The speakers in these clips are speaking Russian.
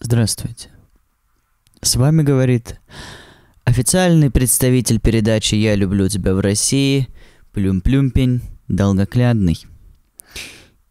Здравствуйте. С вами говорит официальный представитель передачи «Я люблю тебя в России» Плюм-Плюмпень Долгоклядный.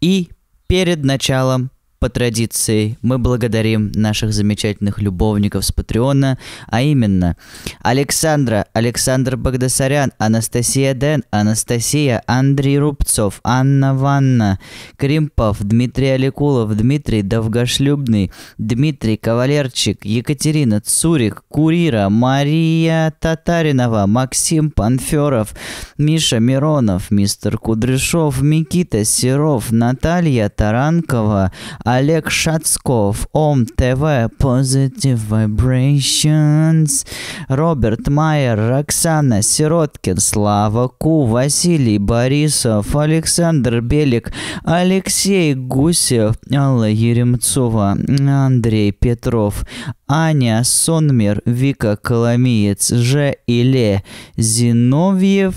И перед началом по традиции мы благодарим наших замечательных любовников с Патреона, а именно Александра, Александр Богдасарян, Анастасия Дэн, Анастасия, Андрей Рубцов, Анна Ванна, Кримпов, Дмитрий Аликулов, Дмитрий Довгошлюбный, Дмитрий Кавалерчик, Екатерина Цурик, Курира, Мария Татаринова, Максим Панферов, Миша Миронов, мистер Кудряшов, Микита Серов, Наталья Таранкова, Олег Шацков, Ом ТВ, Positive Vibrations, Роберт Майер, Роксана Сироткин, Слава Ку, Василий Борисов, Александр Белик, Алексей Гусев, Алла Еремцова, Андрей Петров, Аня Сонмер, Вика Коломиец, Ж. Иле, Зиновьев,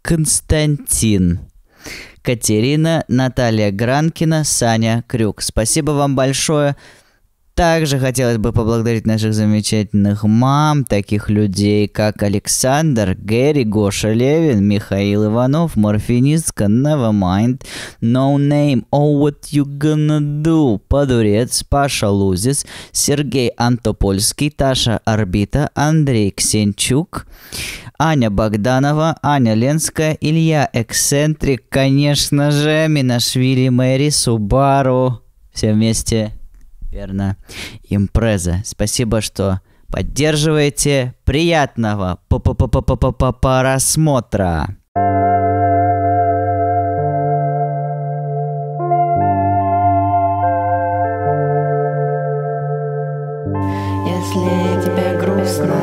Константин. Катерина, Наталья Гранкина, Саня Крюк. Спасибо вам большое. Также хотелось бы поблагодарить наших замечательных мам, таких людей, как Александр, Гэри, Гоша Левин, Михаил Иванов, Морфинистка, Nevermind, No Name, Oh What You Gonna Do, Подурец, Паша Лузис, Сергей Антопольский, Таша Орбита, Андрей Ксенчук, Аня Богданова, Аня Ленская, Илья Эксцентрик, конечно же, Минашвили Мэри, Субару. Все вместе. Верно. Импреза. Спасибо, что поддерживаете. Приятного п -п -п -п просмотра. Если тебе грустно,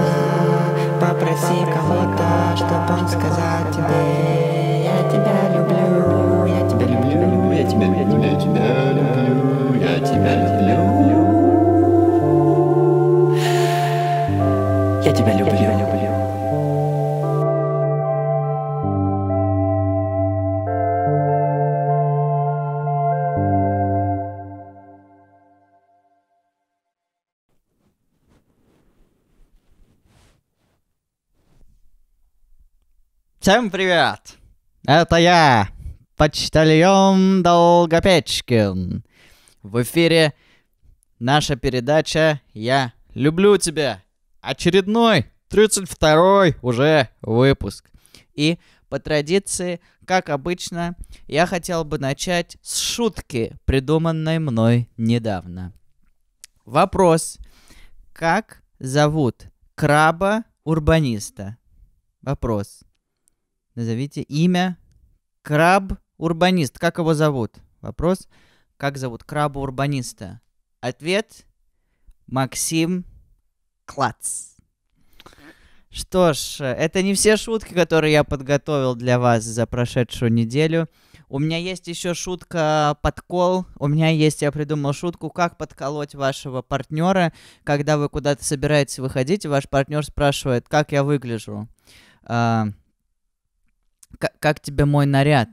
попроси кого-то, чтобы он сказал тебе, я тебя люблю, я тебя люблю, я тебя, я тебя, я тебя люблю. тебя люблю. Я тебя люблю. Всем привет! Это я, почтальон Долгопечкин. В эфире наша передача «Я люблю тебя» очередной, 32-й уже выпуск. И по традиции, как обычно, я хотел бы начать с шутки, придуманной мной недавно. Вопрос. Как зовут краба урбаниста? Вопрос. Назовите имя краб урбанист. Как его зовут? Вопрос. Как зовут краба урбаниста? Ответ. Максим Клац. Что ж, это не все шутки, которые я подготовил для вас за прошедшую неделю. У меня есть еще шутка подкол. У меня есть, я придумал шутку, как подколоть вашего партнера, когда вы куда-то собираетесь выходить, и ваш партнер спрашивает, как я выгляжу. А, как, тебе мой наряд?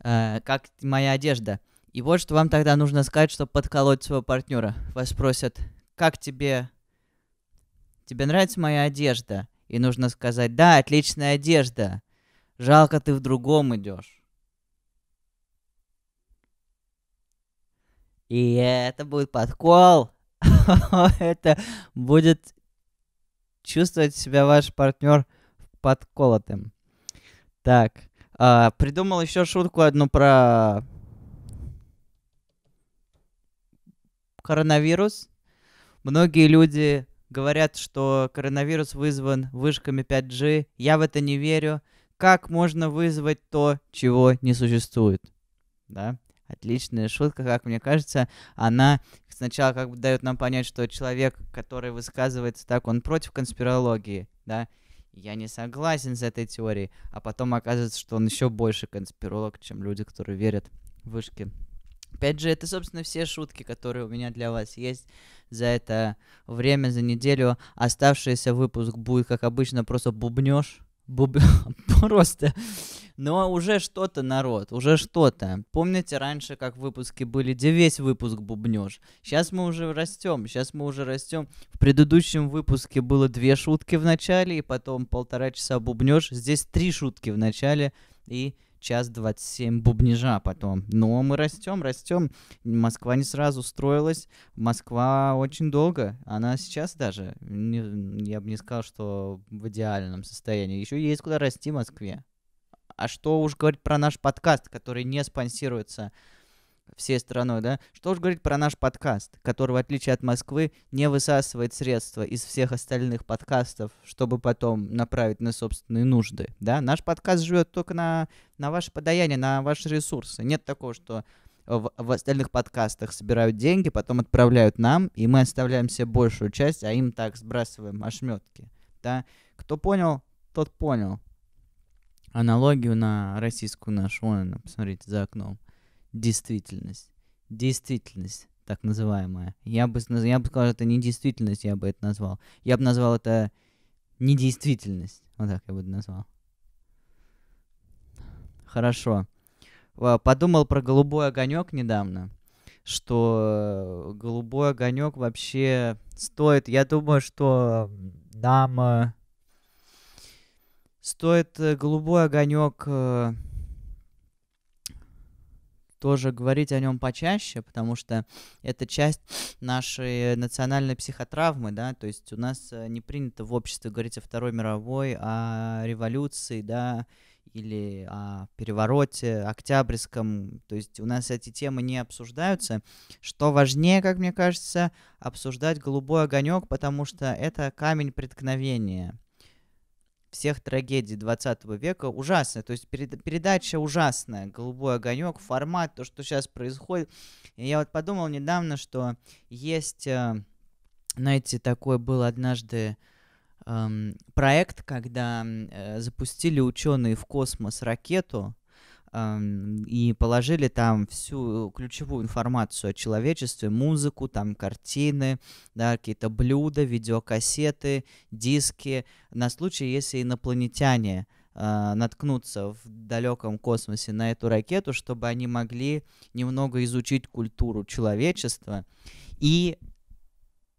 А, как моя одежда? И вот что вам тогда нужно сказать, чтобы подколоть своего партнера. Вас спросят, как тебе? Тебе нравится моя одежда? И нужно сказать, да, отличная одежда. Жалко, ты в другом идешь. И это будет подкол. это будет чувствовать себя ваш партнер подколотым. Так, а, придумал еще шутку одну про коронавирус. Многие люди говорят, что коронавирус вызван вышками 5G. Я в это не верю. Как можно вызвать то, чего не существует? Да? Отличная шутка, как мне кажется. Она сначала как бы дает нам понять, что человек, который высказывается так, он против конспирологии, да? Я не согласен с этой теорией. А потом оказывается, что он еще больше конспиролог, чем люди, которые верят в вышки Опять же, это, собственно, все шутки, которые у меня для вас есть за это время, за неделю. Оставшийся выпуск будет, как обычно, просто бубнешь. Буб... просто. Но уже что-то, народ, уже что-то. Помните раньше, как выпуски были, где весь выпуск бубнешь? Сейчас мы уже растем, сейчас мы уже растем. В предыдущем выпуске было две шутки в начале, и потом полтора часа бубнешь. Здесь три шутки в начале и час 27 бубнижа потом. Но мы растем, растем. Москва не сразу строилась. Москва очень долго. Она сейчас даже, не, я бы не сказал, что в идеальном состоянии. Еще есть куда расти в Москве. А что уж говорить про наш подкаст, который не спонсируется всей страной, да, что уж говорить про наш подкаст, который, в отличие от Москвы, не высасывает средства из всех остальных подкастов, чтобы потом направить на собственные нужды, да. Наш подкаст живет только на, на ваше подаяние, на ваши ресурсы. Нет такого, что в, в остальных подкастах собирают деньги, потом отправляют нам, и мы оставляем себе большую часть, а им так сбрасываем ошметки, да. Кто понял, тот понял. Аналогию на российскую нашу, вон она, посмотрите, за окном действительность. Действительность, так называемая. Я бы, я бы сказал, это не действительность, я бы это назвал. Я бы назвал это недействительность. Вот так я бы это назвал. Хорошо. Э, подумал про голубой огонек недавно, что голубой огонек вообще стоит. Я думаю, что нам э, стоит э, голубой огонек тоже говорить о нем почаще, потому что это часть нашей национальной психотравмы, да, то есть у нас э, не принято в обществе говорить о Второй мировой, о революции, да, или о перевороте октябрьском, то есть у нас эти темы не обсуждаются. Что важнее, как мне кажется, обсуждать голубой огонек, потому что это камень преткновения всех трагедий 20 века ужасная. То есть перед, передача ужасная. Голубой огонек, формат, то, что сейчас происходит. И я вот подумал недавно, что есть, э, знаете, такой был однажды эм, проект, когда э, запустили ученые в космос ракету, и положили там всю э, ключевую информацию о человечестве, музыку, там картины, да, какие-то блюда, видеокассеты, диски, на случай, если инопланетяне э, наткнутся в далеком космосе на эту ракету, чтобы они могли немного изучить культуру человечества и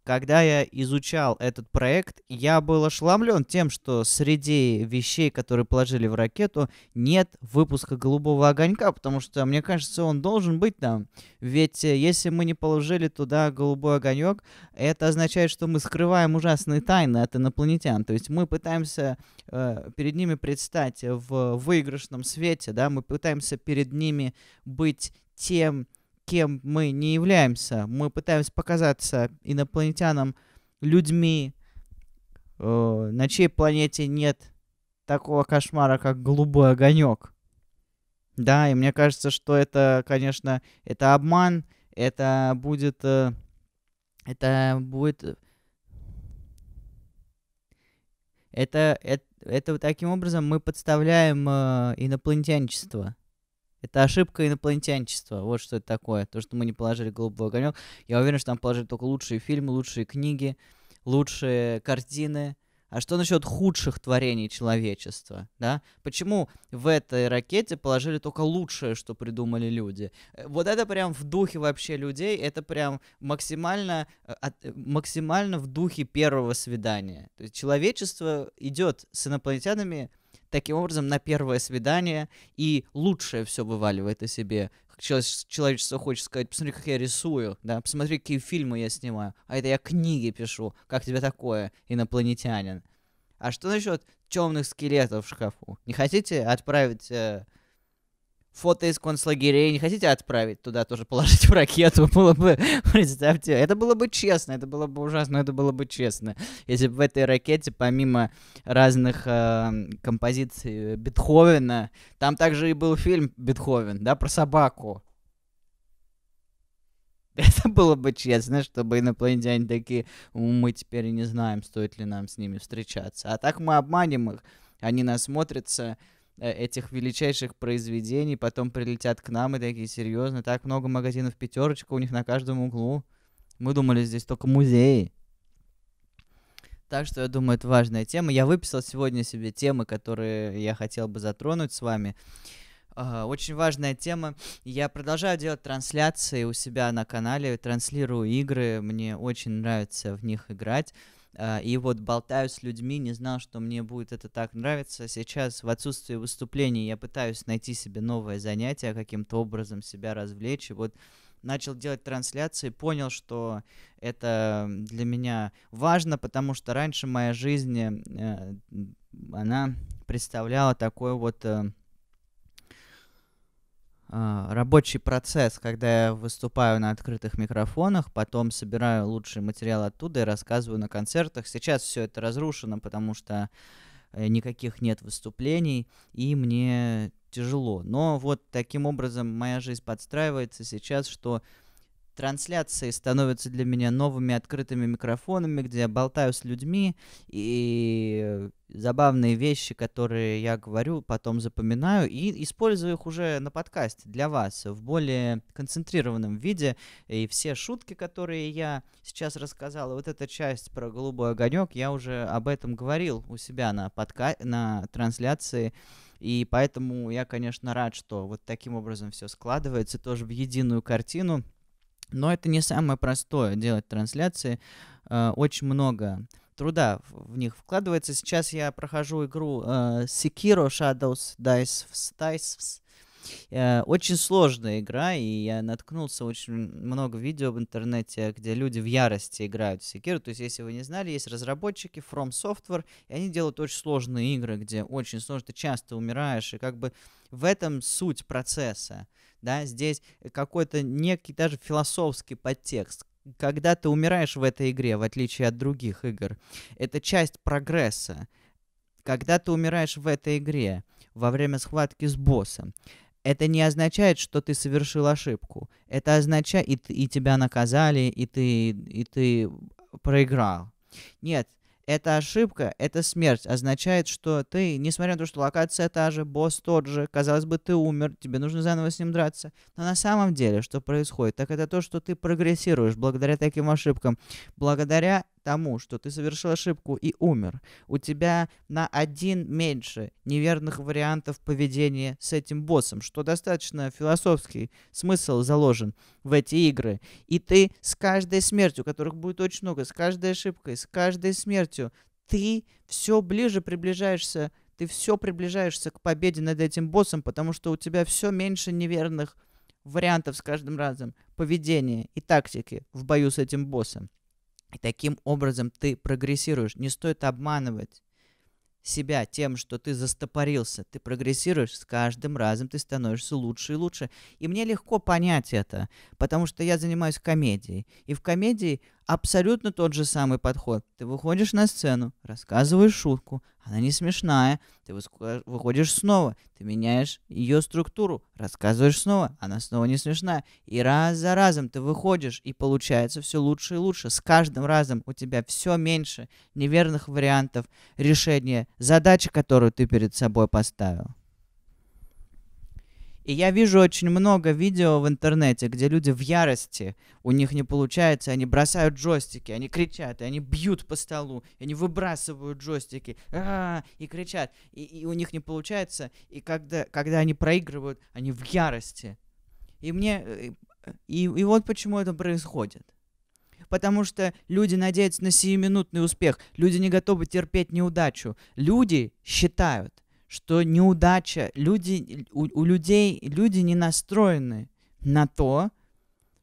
когда я изучал этот проект, я был ошеломлен тем, что среди вещей, которые положили в ракету, нет выпуска голубого огонька, потому что, мне кажется, он должен быть там. Ведь э, если мы не положили туда голубой огонек, это означает, что мы скрываем ужасные тайны от инопланетян. То есть мы пытаемся э, перед ними предстать в выигрышном свете, да, мы пытаемся перед ними быть тем кем мы не являемся. Мы пытаемся показаться инопланетянам людьми, э, на чьей планете нет такого кошмара, как голубой огонек. Да, и мне кажется, что это, конечно, это обман, это будет, э, это будет, э, это, это, это таким образом мы подставляем э, инопланетяничество. Это ошибка инопланетянчества. Вот что это такое. То, что мы не положили «Голубой огонек». Я уверен, что там положили только лучшие фильмы, лучшие книги, лучшие картины. А что насчет худших творений человечества? Да? Почему в этой ракете положили только лучшее, что придумали люди? Э, вот это прям в духе вообще людей, это прям максимально, э, э, максимально в духе первого свидания. То есть человечество идет с инопланетянами таким образом на первое свидание, и лучшее все вываливает о себе. Человечество хочет сказать, посмотри, как я рисую, да, посмотри, какие фильмы я снимаю, а это я книги пишу, как тебе такое, инопланетянин. А что насчет темных скелетов в шкафу? Не хотите отправить э, фото из концлагерей не хотите отправить туда тоже, положить в ракету, было бы, представьте, это было бы честно, это было бы ужасно, это было бы честно, если бы в этой ракете помимо разных эм, э, композиций Бетховена, там также и был фильм Бетховен, да, про собаку. Это было бы честно, чтобы инопланетяне такие, мы теперь не знаем, стоит ли нам с ними встречаться. А так мы обманем их, они нас смотрятся, Э, этих величайших произведений, потом прилетят к нам и такие, серьезно, так много магазинов пятерочка у них на каждом углу. Мы думали, здесь только музеи. Так что, я думаю, это важная тема. Я выписал сегодня себе темы, которые я хотел бы затронуть с вами. А, очень важная тема. Я продолжаю делать трансляции у себя на канале, транслирую игры. Мне очень нравится в них играть. А, и вот болтаю с людьми, не знал, что мне будет это так нравиться. Сейчас в отсутствии выступлений я пытаюсь найти себе новое занятие, каким-то образом себя развлечь, и вот начал делать трансляции, понял, что это для меня важно, потому что раньше моя жизнь, э, она представляла такой вот э, а, рабочий процесс, когда я выступаю на открытых микрофонах, потом собираю лучший материал оттуда и рассказываю на концертах. Сейчас все это разрушено, потому что э, никаких нет выступлений, и мне тяжело. Но вот таким образом моя жизнь подстраивается сейчас, что трансляции становятся для меня новыми открытыми микрофонами, где я болтаю с людьми, и забавные вещи, которые я говорю, потом запоминаю и использую их уже на подкасте для вас в более концентрированном виде. И все шутки, которые я сейчас рассказал, вот эта часть про голубой огонек, я уже об этом говорил у себя на, подка... на трансляции. И поэтому я, конечно, рад, что вот таким образом все складывается тоже в единую картину. Но это не самое простое делать трансляции. Э, очень много труда в них вкладывается. Сейчас я прохожу игру э, Sekiro Shadows Dice Dice Э, очень сложная игра, и я наткнулся очень много видео в интернете, где люди в ярости играют в Секиру. То есть, если вы не знали, есть разработчики From Software, и они делают очень сложные игры, где очень сложно, ты часто умираешь, и как бы в этом суть процесса. Да, здесь какой-то некий даже философский подтекст, когда ты умираешь в этой игре, в отличие от других игр, это часть прогресса. Когда ты умираешь в этой игре во время схватки с боссом, это не означает, что ты совершил ошибку. Это означает, и, и тебя наказали, и ты, и ты проиграл. Нет, эта ошибка, эта смерть означает, что ты, несмотря на то, что локация та же, босс тот же, казалось бы, ты умер, тебе нужно заново с ним драться. Но на самом деле, что происходит, так это то, что ты прогрессируешь благодаря таким ошибкам, благодаря тому, что ты совершил ошибку и умер, у тебя на один меньше неверных вариантов поведения с этим боссом, что достаточно философский смысл заложен в эти игры. И ты с каждой смертью, которых будет очень много, с каждой ошибкой, с каждой смертью, ты все ближе приближаешься, ты все приближаешься к победе над этим боссом, потому что у тебя все меньше неверных вариантов с каждым разом поведения и тактики в бою с этим боссом. И таким образом ты прогрессируешь. Не стоит обманывать себя тем, что ты застопорился. Ты прогрессируешь, с каждым разом ты становишься лучше и лучше. И мне легко понять это, потому что я занимаюсь комедией. И в комедии абсолютно тот же самый подход. Ты выходишь на сцену, рассказываешь шутку, она не смешная, ты выходишь снова, ты меняешь ее структуру, рассказываешь снова, она снова не смешная. И раз за разом ты выходишь, и получается все лучше и лучше. С каждым разом у тебя все меньше неверных вариантов решения задачи, которую ты перед собой поставил. И я вижу очень много видео в интернете, где люди в ярости, у них не получается, они бросают джойстики, они кричат, и они бьют по столу, и они выбрасывают джойстики, а, и кричат, и, и у них не получается, и когда, когда они проигрывают, они в ярости. И мне... И, и вот почему это происходит. Потому что люди надеются на сиюминутный успех, люди не готовы терпеть неудачу, люди считают, что неудача, люди, у, у людей, люди не настроены на то,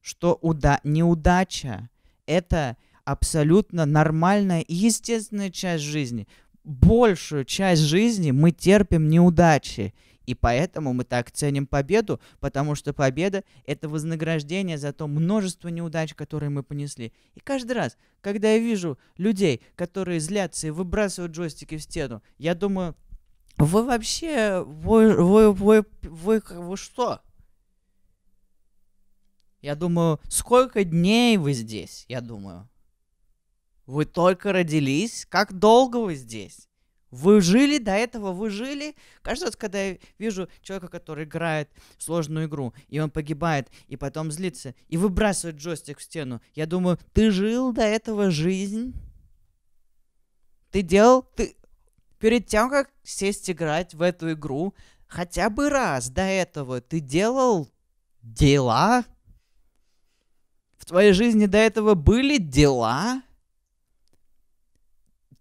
что уда, неудача – это абсолютно нормальная и естественная часть жизни. Большую часть жизни мы терпим неудачи, и поэтому мы так ценим победу, потому что победа – это вознаграждение за то множество неудач, которые мы понесли. И каждый раз, когда я вижу людей, которые злятся и выбрасывают джойстики в стену, я думаю – вы вообще... Вы, вы, вы, вы, вы что? Я думаю, сколько дней вы здесь, я думаю. Вы только родились, как долго вы здесь? Вы жили до этого, вы жили. Каждый раз, когда я вижу человека, который играет в сложную игру, и он погибает, и потом злится, и выбрасывает джойстик в стену, я думаю, ты жил до этого жизнь? Ты делал, ты, перед тем, как сесть играть в эту игру, хотя бы раз до этого ты делал дела? В твоей жизни до этого были дела?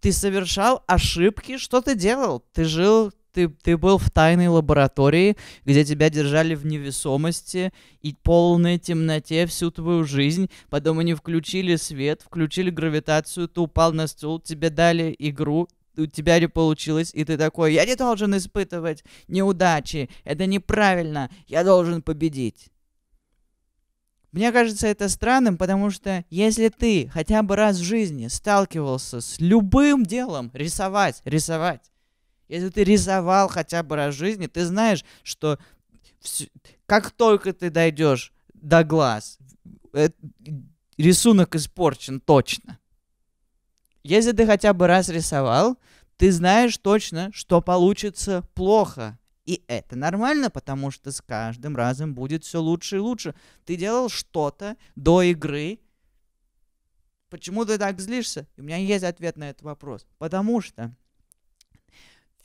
Ты совершал ошибки? Что ты делал? Ты жил, ты, ты был в тайной лаборатории, где тебя держали в невесомости и полной темноте всю твою жизнь. Потом они включили свет, включили гравитацию, ты упал на стул, тебе дали игру, у тебя не получилось, и ты такой, я не должен испытывать неудачи, это неправильно, я должен победить. Мне кажется это странным, потому что если ты хотя бы раз в жизни сталкивался с любым делом, рисовать, рисовать, если ты рисовал хотя бы раз в жизни, ты знаешь, что все, как только ты дойдешь до глаз, э, рисунок испорчен точно. Если ты хотя бы раз рисовал, ты знаешь точно, что получится плохо. И это нормально, потому что с каждым разом будет все лучше и лучше. Ты делал что-то до игры. Почему ты так злишься? у меня есть ответ на этот вопрос. Потому что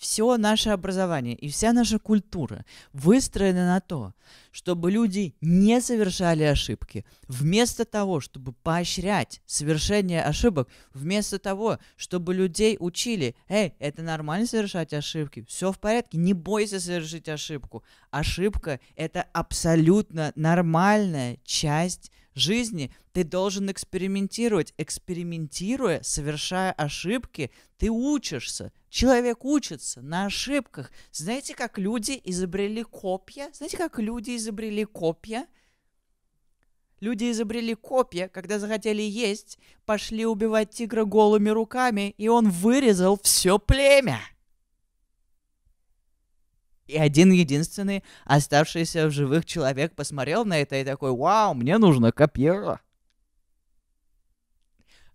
все наше образование и вся наша культура выстроена на то, чтобы люди не совершали ошибки. Вместо того, чтобы поощрять совершение ошибок, вместо того, чтобы людей учили, эй, это нормально совершать ошибки, все в порядке, не бойся совершить ошибку. Ошибка – это абсолютно нормальная часть жизни ты должен экспериментировать. Экспериментируя, совершая ошибки, ты учишься. Человек учится на ошибках. Знаете, как люди изобрели копья? Знаете, как люди изобрели копья? Люди изобрели копья, когда захотели есть, пошли убивать тигра голыми руками, и он вырезал все племя. И один единственный оставшийся в живых человек посмотрел на это и такой, вау, мне нужно копье.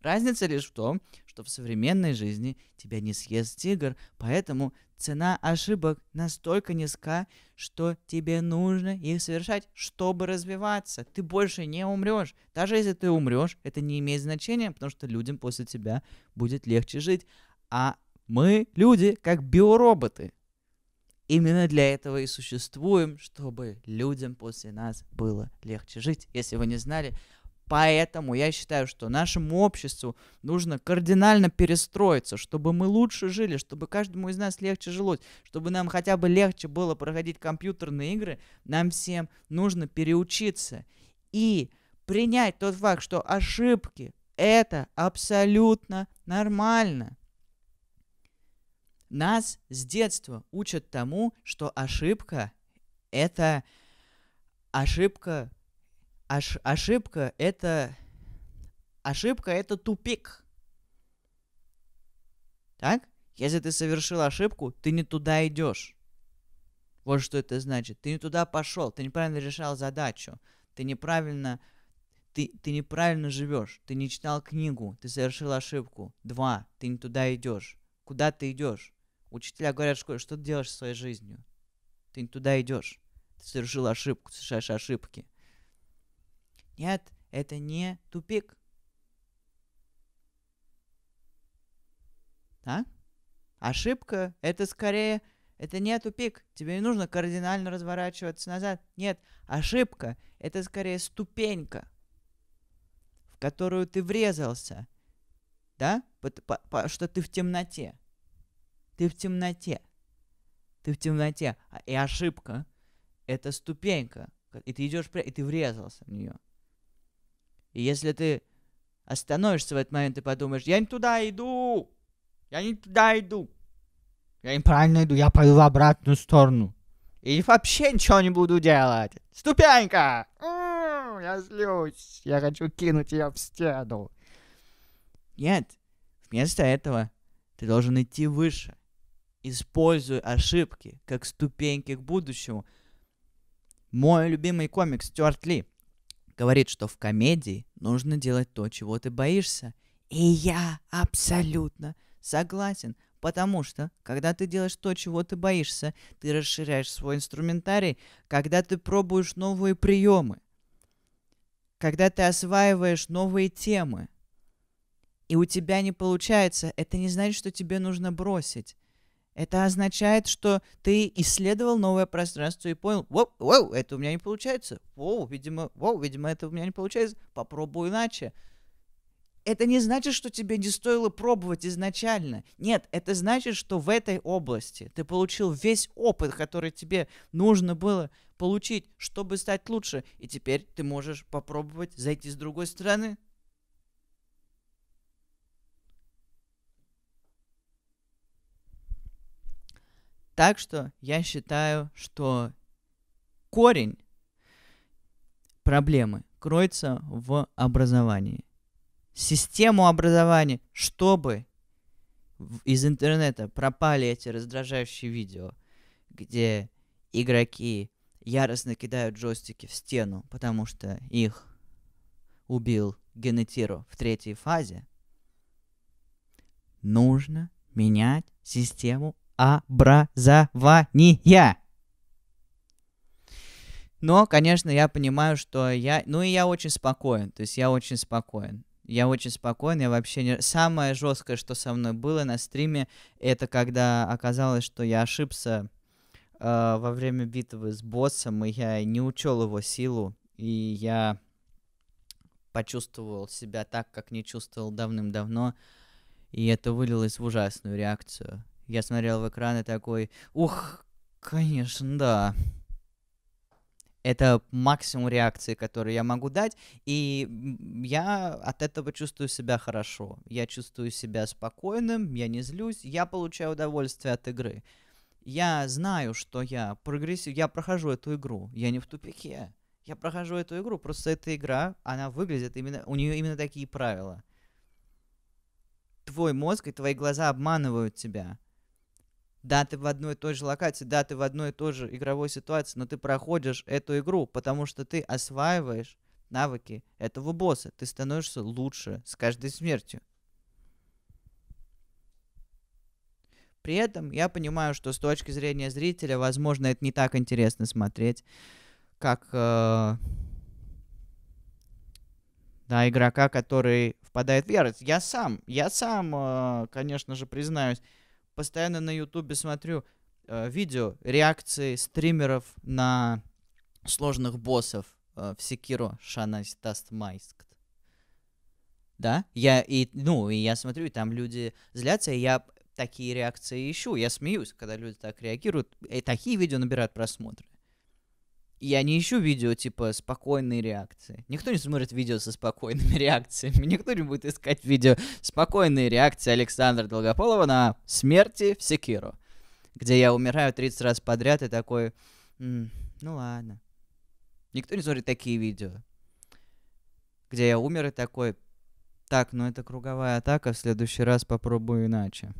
Разница лишь в том, что в современной жизни тебя не съест тигр, поэтому цена ошибок настолько низка, что тебе нужно их совершать, чтобы развиваться. Ты больше не умрешь. Даже если ты умрешь, это не имеет значения, потому что людям после тебя будет легче жить. А мы, люди, как биороботы. Именно для этого и существуем, чтобы людям после нас было легче жить, если вы не знали. Поэтому я считаю, что нашему обществу нужно кардинально перестроиться, чтобы мы лучше жили, чтобы каждому из нас легче жилось, чтобы нам хотя бы легче было проходить компьютерные игры, нам всем нужно переучиться и принять тот факт, что ошибки это абсолютно нормально. Нас с детства учат тому, что ошибка — это ошибка, ош, ошибка — это ошибка — это тупик. Так? Если ты совершил ошибку, ты не туда идешь. Вот что это значит. Ты не туда пошел, ты неправильно решал задачу, ты неправильно, ты, ты неправильно живешь, ты не читал книгу, ты совершил ошибку. Два, ты не туда идешь. Куда ты идешь? Учителя говорят в школе, что ты делаешь со своей жизнью? Ты не туда идешь. Ты совершил ошибку, совершаешь ошибки. Нет, это не тупик. да? Ошибка — это скорее... Это не тупик. Тебе не нужно кардинально разворачиваться назад. Нет, ошибка — это скорее ступенька, в которую ты врезался. Да? По, по, по, что ты в темноте. Ты в темноте. Ты в темноте. А, и ошибка — это ступенька. И ты идешь прямо, и ты врезался в нее. И если ты остановишься в этот момент и подумаешь, я не туда иду, я не туда иду, я неправильно иду, я пойду в обратную сторону. И вообще ничего не буду делать. Ступенька! М м-м-м, -м, я злюсь, я хочу кинуть ее в стену. Нет, вместо этого ты должен идти выше используя ошибки как ступеньки к будущему. Мой любимый комик Стюарт Ли говорит, что в комедии нужно делать то, чего ты боишься. И я абсолютно согласен, потому что, когда ты делаешь то, чего ты боишься, ты расширяешь свой инструментарий, когда ты пробуешь новые приемы, когда ты осваиваешь новые темы, и у тебя не получается, это не значит, что тебе нужно бросить. Это означает, что ты исследовал новое пространство и понял, воу, воу, это у меня не получается, воу, видимо, воу, видимо, это у меня не получается, попробую иначе. Это не значит, что тебе не стоило пробовать изначально. Нет, это значит, что в этой области ты получил весь опыт, который тебе нужно было получить, чтобы стать лучше. И теперь ты можешь попробовать зайти с другой стороны, Так что я считаю, что корень проблемы кроется в образовании. Систему образования, чтобы из интернета пропали эти раздражающие видео, где игроки яростно кидают джойстики в стену, потому что их убил Генетиро в третьей фазе, нужно менять систему образования. Но, конечно, я понимаю, что я... Ну и я очень спокоен, то есть я очень спокоен. Я очень спокоен, я вообще не... Самое жесткое, что со мной было на стриме, это когда оказалось, что я ошибся э, во время битвы с боссом, и я не учел его силу, и я почувствовал себя так, как не чувствовал давным-давно, и это вылилось в ужасную реакцию. Я смотрел в экран и такой, ух, конечно, да. Это максимум реакции, которую я могу дать, и я от этого чувствую себя хорошо. Я чувствую себя спокойным, я не злюсь, я получаю удовольствие от игры. Я знаю, что я прогрессив, я прохожу эту игру, я не в тупике. Я прохожу эту игру, просто эта игра, она выглядит именно, у нее именно такие правила. Твой мозг и твои глаза обманывают тебя да, ты в одной и той же локации, да, ты в одной и той же игровой ситуации, но ты проходишь эту игру, потому что ты осваиваешь навыки этого босса. Ты становишься лучше с каждой смертью. При этом я понимаю, что с точки зрения зрителя, возможно, это не так интересно смотреть, как э, да, игрока, который впадает в ярость. Я сам, я сам, э, конечно же, признаюсь, постоянно на Ютубе смотрю э, видео, реакции стримеров на сложных боссов э, в Секиро Шанастаст Майск. Да, я и, ну, и я смотрю, и там люди злятся, и я такие реакции ищу. Я смеюсь, когда люди так реагируют, и такие видео набирают просмотры. Я не ищу видео типа спокойные реакции. Никто не смотрит видео со спокойными реакциями. Никто не будет искать видео спокойные реакции Александра Долгополова на смерти в Секиру, где я умираю 30 раз подряд и такой, ну ладно. Никто не смотрит такие видео, где я умер и такой, так, ну это круговая атака, в следующий раз попробую иначе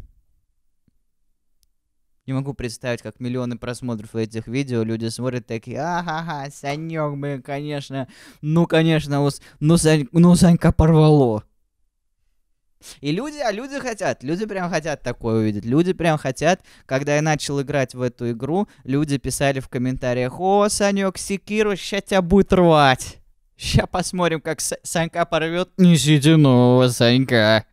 не могу представить, как миллионы просмотров этих видео люди смотрят такие, ага-ха, Санек, мы, конечно, ну, конечно, ус, ну, Сань, ну, Санька порвало. И люди, а люди хотят, люди прям хотят такое увидеть. Люди прям хотят, когда я начал играть в эту игру, люди писали в комментариях, о, Санек, секиру, ща тебя будет рвать. Ща посмотрим, как Санька порвет. Не сединого ну, Санька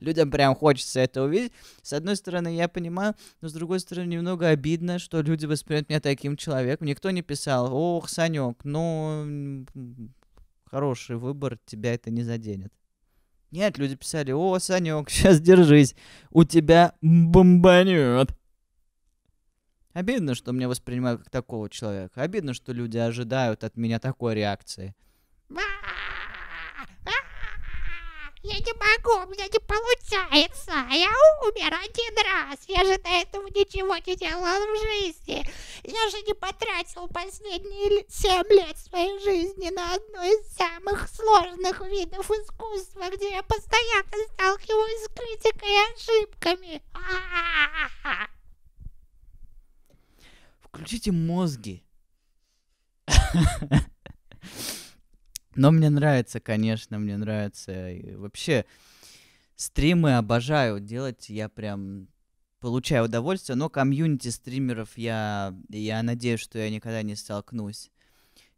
людям прям хочется это увидеть. С одной стороны, я понимаю, но с другой стороны, немного обидно, что люди воспринимают меня таким человеком. Никто не писал, ох, Санек, ну, хороший выбор, тебя это не заденет. Нет, люди писали, о, Санек, сейчас держись, у тебя бомбанет. Обидно, что меня воспринимают как такого человека. Обидно, что люди ожидают от меня такой реакции. Я не могу, у меня не получается. Я умер один раз. Я же до этого ничего не делал в жизни. Я же не потратил последние семь лет своей жизни на одно из самых сложных видов искусства, где я постоянно сталкиваюсь с критикой и ошибками. А-а-а-а. Включите мозги. Но мне нравится, конечно, мне нравится. И вообще, стримы обожаю делать, я прям получаю удовольствие, но комьюнити стримеров я, я надеюсь, что я никогда не столкнусь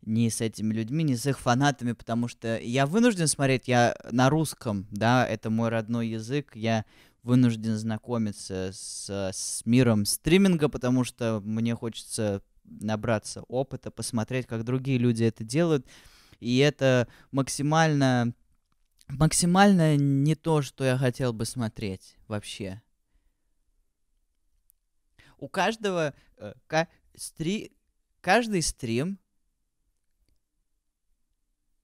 ни с этими людьми, ни с их фанатами, потому что я вынужден смотреть, я на русском, да, это мой родной язык, я вынужден знакомиться с, с миром стриминга, потому что мне хочется набраться опыта, посмотреть, как другие люди это делают, и это максимально, максимально не то, что я хотел бы смотреть вообще. У каждого э, к, стри, каждый стрим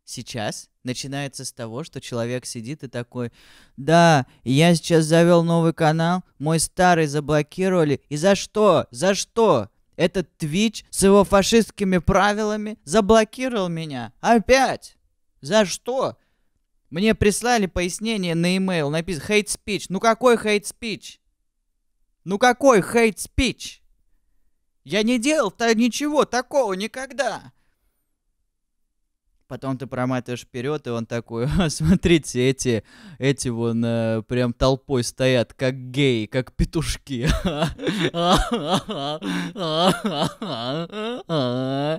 сейчас начинается с того, что человек сидит и такой, да, я сейчас завел новый канал, мой старый заблокировали, и за что, за что? Этот Twitch с его фашистскими правилами заблокировал меня. Опять! За что? Мне прислали пояснение на e-mail, написано hate speech. Ну какой hate speech? Ну какой hate speech? Я не делал-то ничего такого никогда. Потом ты проматываешь вперед, и он такой, смотрите, эти, эти вон э, прям толпой стоят, как гей, как петушки.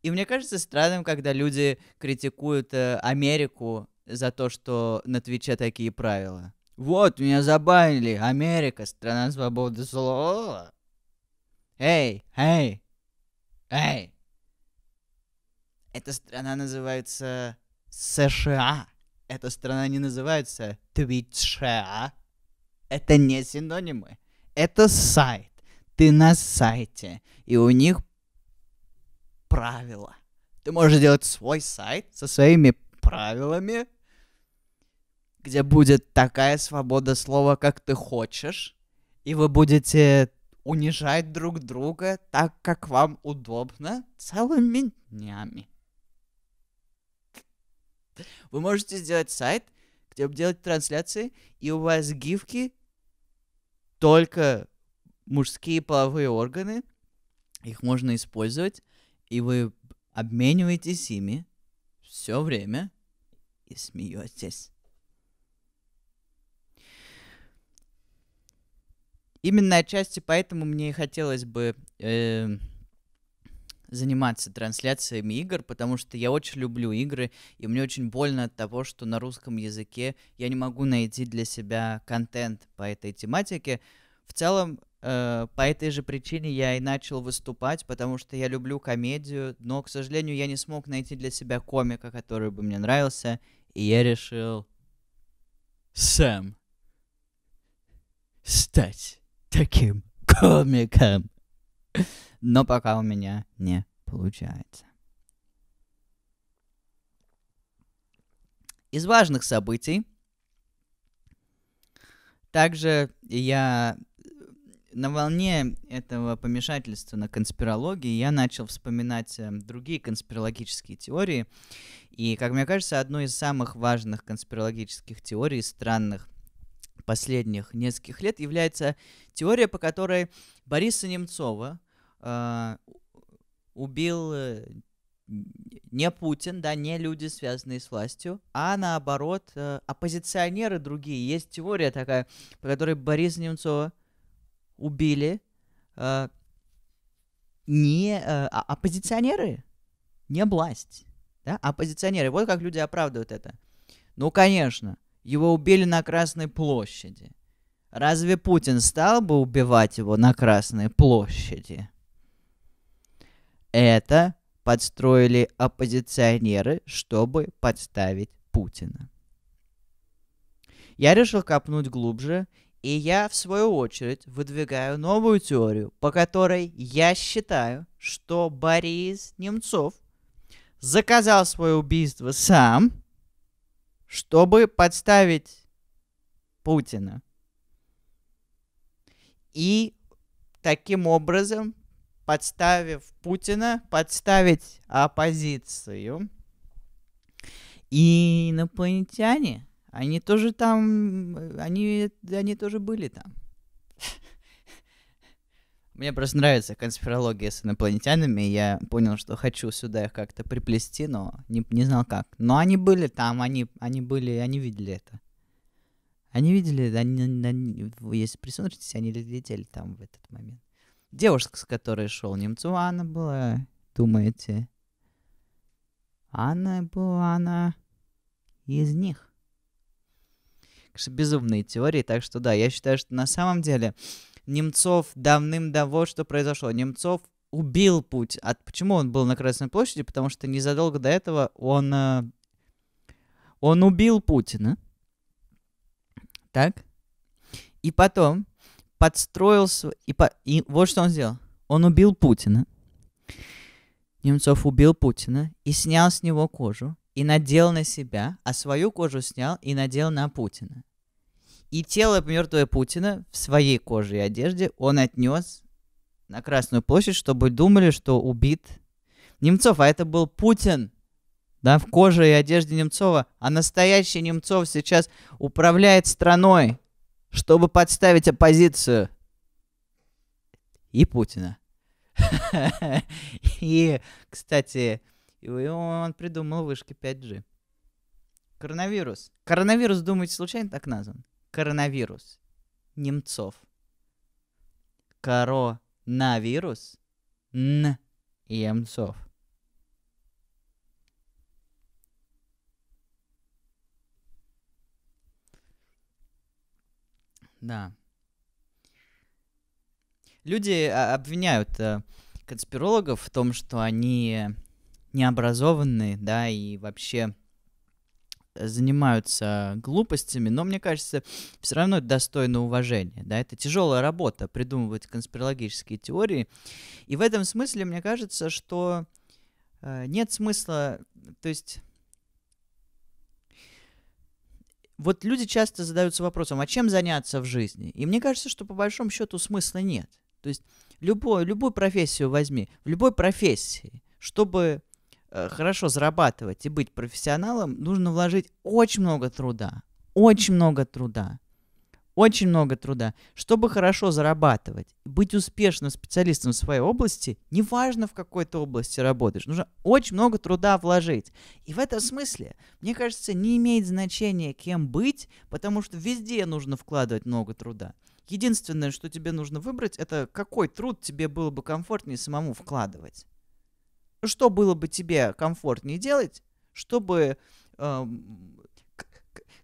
И мне кажется странным, когда люди критикуют э, Америку за то, что на Твиче такие правила. Вот, меня забанили. Америка, страна свободы слова. Эй, эй, Эй! Эта страна называется США. Эта страна не называется Твитша. Это не синонимы. Это сайт. Ты на сайте. И у них правила. Ты можешь делать свой сайт со своими правилами, где будет такая свобода слова, как ты хочешь, и вы будете унижать друг друга так, как вам удобно, целыми днями. Вы можете сделать сайт, где вы делаете трансляции, и у вас гифки только мужские половые органы, их можно использовать, и вы обмениваетесь ими все время и смеетесь. Именно отчасти поэтому мне и хотелось бы э, заниматься трансляциями игр, потому что я очень люблю игры, и мне очень больно от того, что на русском языке я не могу найти для себя контент по этой тематике. В целом, э, по этой же причине я и начал выступать, потому что я люблю комедию, но, к сожалению, я не смог найти для себя комика, который бы мне нравился, и я решил... Сэм, стать таким комиком. Но пока у меня не получается. Из важных событий также я э, на волне этого помешательства на конспирологии я начал вспоминать э, другие конспирологические теории. И, как мне кажется, одной из самых важных конспирологических теорий, странных последних нескольких лет является теория, по которой Бориса Немцова а, э, убил не Путин, да, не люди, связанные с властью, а наоборот, э, оппозиционеры другие. Есть теория такая, по которой Бориса Немцова убили э, не э, а, оппозиционеры, не власть, да, оппозиционеры. Вот как люди оправдывают это. Ну, конечно, его убили на Красной площади. Разве Путин стал бы убивать его на Красной площади? Это подстроили оппозиционеры, чтобы подставить Путина. Я решил копнуть глубже, и я, в свою очередь, выдвигаю новую теорию, по которой я считаю, что Борис Немцов заказал свое убийство сам – чтобы подставить Путина. И таким образом, подставив Путина, подставить оппозицию. И инопланетяне, они тоже там, они, они тоже были там. Мне просто нравится конспирология с инопланетянами, и я понял, что хочу сюда их как-то приплести, но не, не знал как. Но они были там, они, они были, они видели это. Они видели, они, они, если присмотритесь, они летели там в этот момент. Девушка, с которой шел Немцова, она была, думаете? Она была, она из них. Конечно, безумные теории, так что да, я считаю, что на самом деле Немцов давным-давно что произошло. Немцов убил путь. а почему он был на Красной площади? Потому что незадолго до этого он э, он убил Путина. Так? И потом подстроился и по и вот что он сделал. Он убил Путина. Немцов убил Путина и снял с него кожу и надел на себя, а свою кожу снял и надел на Путина. И тело мертвого Путина в своей коже и одежде он отнес на Красную площадь, чтобы думали, что убит Немцов, а это был Путин, да, в коже и одежде Немцова. А настоящий Немцов сейчас управляет страной, чтобы подставить оппозицию. И Путина. И, кстати, он придумал вышки 5G. Коронавирус. Коронавирус, думаете, случайно так назван? Коронавирус. Немцов. Коронавирус. Н. Емцов. Да. Люди э, обвиняют э, конспирологов в том, что они необразованные, да, и вообще занимаются глупостями, но мне кажется, все равно это достойно уважения. Да? Это тяжелая работа придумывать конспирологические теории. И в этом смысле мне кажется, что э, нет смысла, то есть вот люди часто задаются вопросом, а чем заняться в жизни? И мне кажется, что по большому счету смысла нет. То есть любой, любую профессию возьми, в любой профессии, чтобы Э, хорошо зарабатывать и быть профессионалом, нужно вложить очень много труда. Очень много труда. Очень много труда. Чтобы хорошо зарабатывать, быть успешным специалистом в своей области, неважно в какой ты области работаешь, нужно очень много труда вложить. И в этом смысле, мне кажется, не имеет значения, кем быть, потому что везде нужно вкладывать много труда. Единственное, что тебе нужно выбрать, это какой труд тебе было бы комфортнее самому вкладывать что было бы тебе комфортнее делать, чтобы... Э,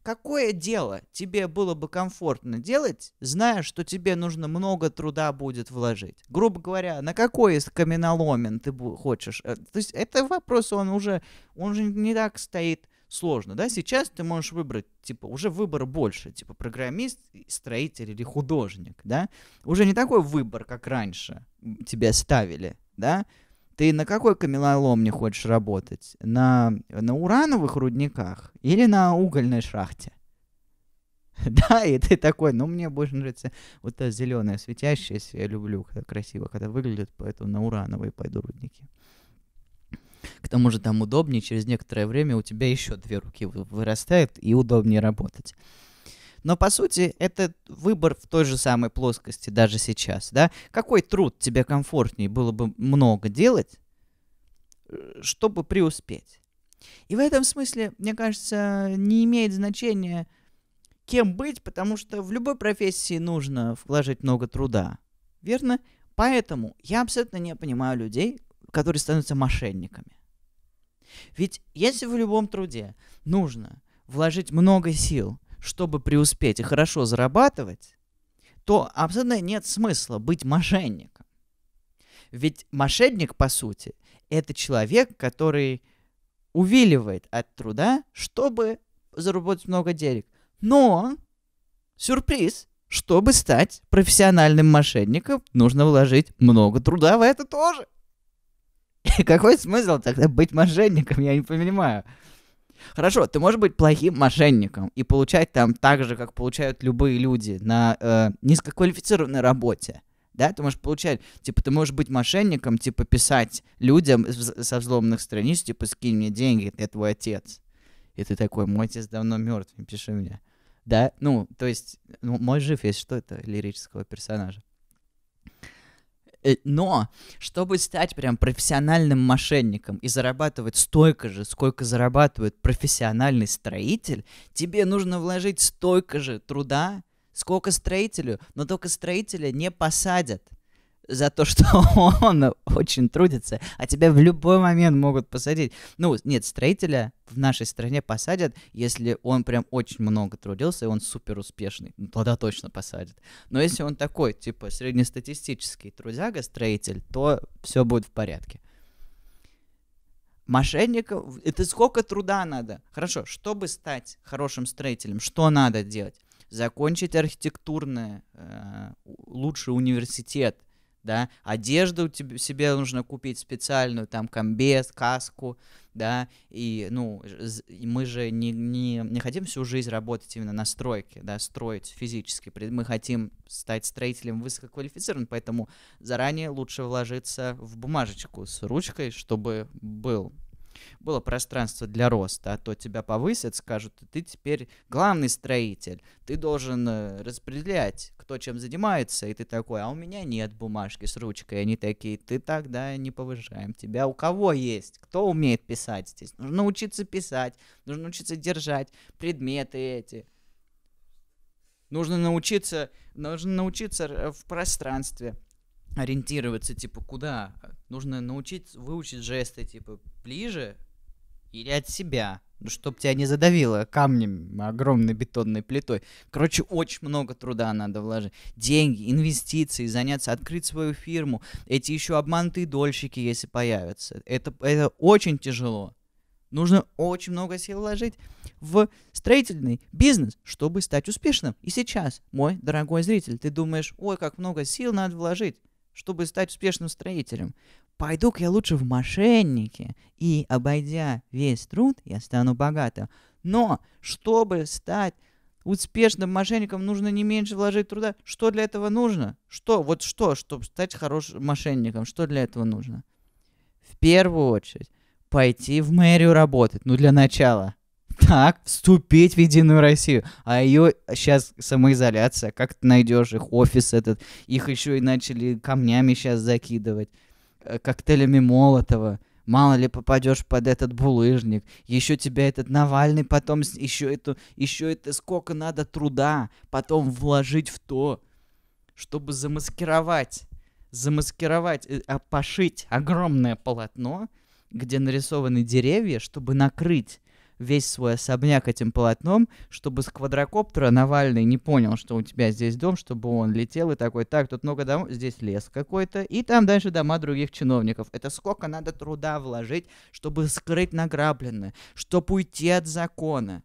какое дело тебе было бы комфортно делать, зная, что тебе нужно много труда будет вложить? Грубо говоря, на какой из каменоломен ты хочешь? Э, то есть это вопрос, он уже, он уже не так стоит сложно, да? Сейчас ты можешь выбрать, типа, уже выбор больше, типа, программист, строитель или художник, да? Уже не такой выбор, как раньше тебя ставили, да? Ты на какой каменоломне хочешь работать? На, на урановых рудниках или на угольной шахте? Да, и ты такой, ну мне больше нравится вот эта зеленая светящаяся, я люблю, когда красиво, когда выглядит, поэтому на урановые пойду рудники. К тому же там удобнее, через некоторое время у тебя еще две руки вырастают и удобнее работать. Но, по сути, это выбор в той же самой плоскости даже сейчас, да? Какой труд тебе комфортнее было бы много делать, э, чтобы преуспеть? И в этом смысле, мне кажется, не имеет значения, кем быть, потому что в любой профессии нужно вложить много труда. Верно? Поэтому я абсолютно не понимаю людей, которые становятся мошенниками. Ведь если в любом труде нужно вложить много сил, чтобы преуспеть и хорошо зарабатывать, то абсолютно нет смысла быть мошенником. Ведь мошенник, по сути, это человек, который увиливает от труда, чтобы заработать много денег. Но, сюрприз, чтобы стать профессиональным мошенником, нужно вложить много труда в это тоже. И Какой смысл тогда быть мошенником, я не понимаю. Хорошо, ты можешь быть плохим мошенником и получать там так же, как получают любые люди на э, низкоквалифицированной работе. Да, ты можешь получать, типа, ты можешь быть мошенником, типа, писать людям со взломанных страниц, типа, скинь мне деньги, это твой отец. И ты такой, мой отец давно мертв, пиши мне. Да, ну, то есть, ну, мой жив, есть что, это лирического персонажа. Э, но, чтобы стать прям профессиональным мошенником и зарабатывать столько же, сколько зарабатывает профессиональный строитель, тебе нужно вложить столько же труда, сколько строителю, но только строителя не посадят за то, что он очень трудится, а тебя в любой момент могут посадить. Ну, нет, строителя в нашей стране посадят, если он прям очень много трудился, и он супер успешный. Ну, тогда точно посадят. Но если он такой, типа, среднестатистический трудяга-строитель, то все будет в порядке. Мошенников, это сколько труда надо? Хорошо, чтобы стать хорошим строителем, что надо делать? Закончить архитектурное, э, лучший университет – да, одежду тебе, себе нужно купить специальную, там, комбез, каску, да, и, ну, мы же не, не, не хотим всю жизнь работать именно на стройке, да, строить физически, мы хотим стать строителем высококвалифицированным, поэтому заранее лучше вложиться в бумажечку с ручкой, чтобы был было пространство для роста, а то тебя повысят, скажут, ты теперь главный строитель, ты должен э, распределять, кто чем занимается, и ты такой, а у меня нет бумажки с ручкой, они такие, ты тогда не повышаем тебя, у кого есть, кто умеет писать здесь, нужно научиться писать, нужно научиться держать предметы эти, нужно научиться, нужно научиться э, в пространстве, ориентироваться, типа, куда? Нужно научить, выучить жесты, типа, ближе или от себя, ну, чтобы тебя не задавило камнем, огромной бетонной плитой. Короче, очень много труда надо вложить. Деньги, инвестиции, заняться, открыть свою фирму. Эти еще обманутые дольщики, если появятся. Это, это очень тяжело. Нужно очень много сил вложить в строительный бизнес, чтобы стать успешным. И сейчас, мой дорогой зритель, ты думаешь, ой, как много сил надо вложить чтобы стать успешным строителем. Пойду-ка я лучше в мошенники, и, обойдя весь труд, я стану богатым. Но, чтобы стать успешным мошенником, нужно не меньше вложить труда. Что для этого нужно? Что? Вот что, чтобы стать хорошим мошенником? Что для этого нужно? В первую очередь, пойти в мэрию работать. Ну, для начала так вступить в Единую Россию. А ее сейчас самоизоляция, как ты найдешь их офис этот, их еще и начали камнями сейчас закидывать, э, коктейлями Молотова. Мало ли попадешь под этот булыжник, еще тебя этот Навальный потом, еще это, еще это сколько надо труда потом вложить в то, чтобы замаскировать, замаскировать, а э, пошить огромное полотно, где нарисованы деревья, чтобы накрыть весь свой особняк этим полотном, чтобы с квадрокоптера Навальный не понял, что у тебя здесь дом, чтобы он летел и такой, так, тут много домов, здесь лес какой-то, и там дальше дома других чиновников. Это сколько надо труда вложить, чтобы скрыть награбленное, чтобы уйти от закона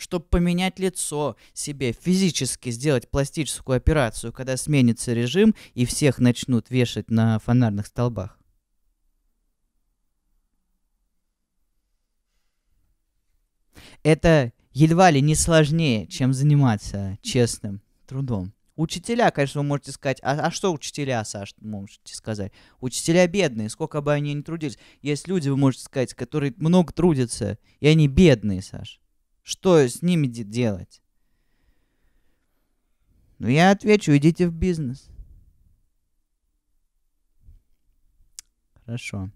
чтобы поменять лицо себе, физически сделать пластическую операцию, когда сменится режим и всех начнут вешать на фонарных столбах. Это едва ли не сложнее, чем заниматься честным трудом. Учителя, конечно, вы можете сказать, а, а что учителя, Саш, можете сказать? Учителя бедные, сколько бы они ни трудились. Есть люди, вы можете сказать, которые много трудятся, и они бедные, Саш. Что с ними де- делать? Ну, я отвечу, идите в бизнес. Хорошо.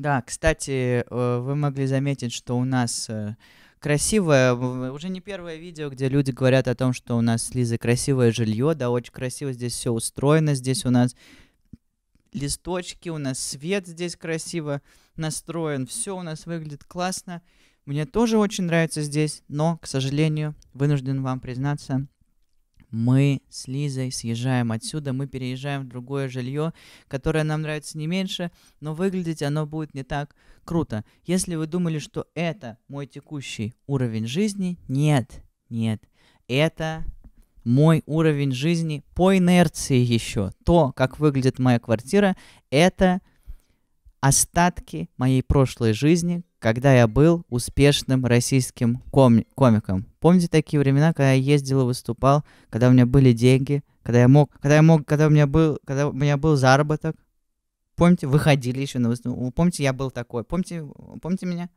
Да, кстати, э, вы могли заметить, что у нас э, красивое, э, уже не первое видео, где люди говорят о том, что у нас с Лизой красивое жилье, да, очень красиво здесь все устроено, здесь у нас листочки, у нас свет здесь красиво настроен, все у нас выглядит классно. Мне тоже очень нравится здесь, но, к сожалению, вынужден вам признаться, мы с Лизой съезжаем отсюда, мы переезжаем в другое жилье, которое нам нравится не меньше, но выглядеть оно будет не так круто. Если вы думали, что это мой текущий уровень жизни, нет, нет, это мой уровень жизни по инерции еще. То, как выглядит моя квартира, это остатки моей прошлой жизни, когда я был успешным российским коми- комиком. Помните такие времена, когда я ездил и выступал, когда у меня были деньги, когда я мог, когда я мог, когда у меня был, когда у меня был заработок. Помните, выходили еще на выступление. Помните, я был такой. Помните, помните меня?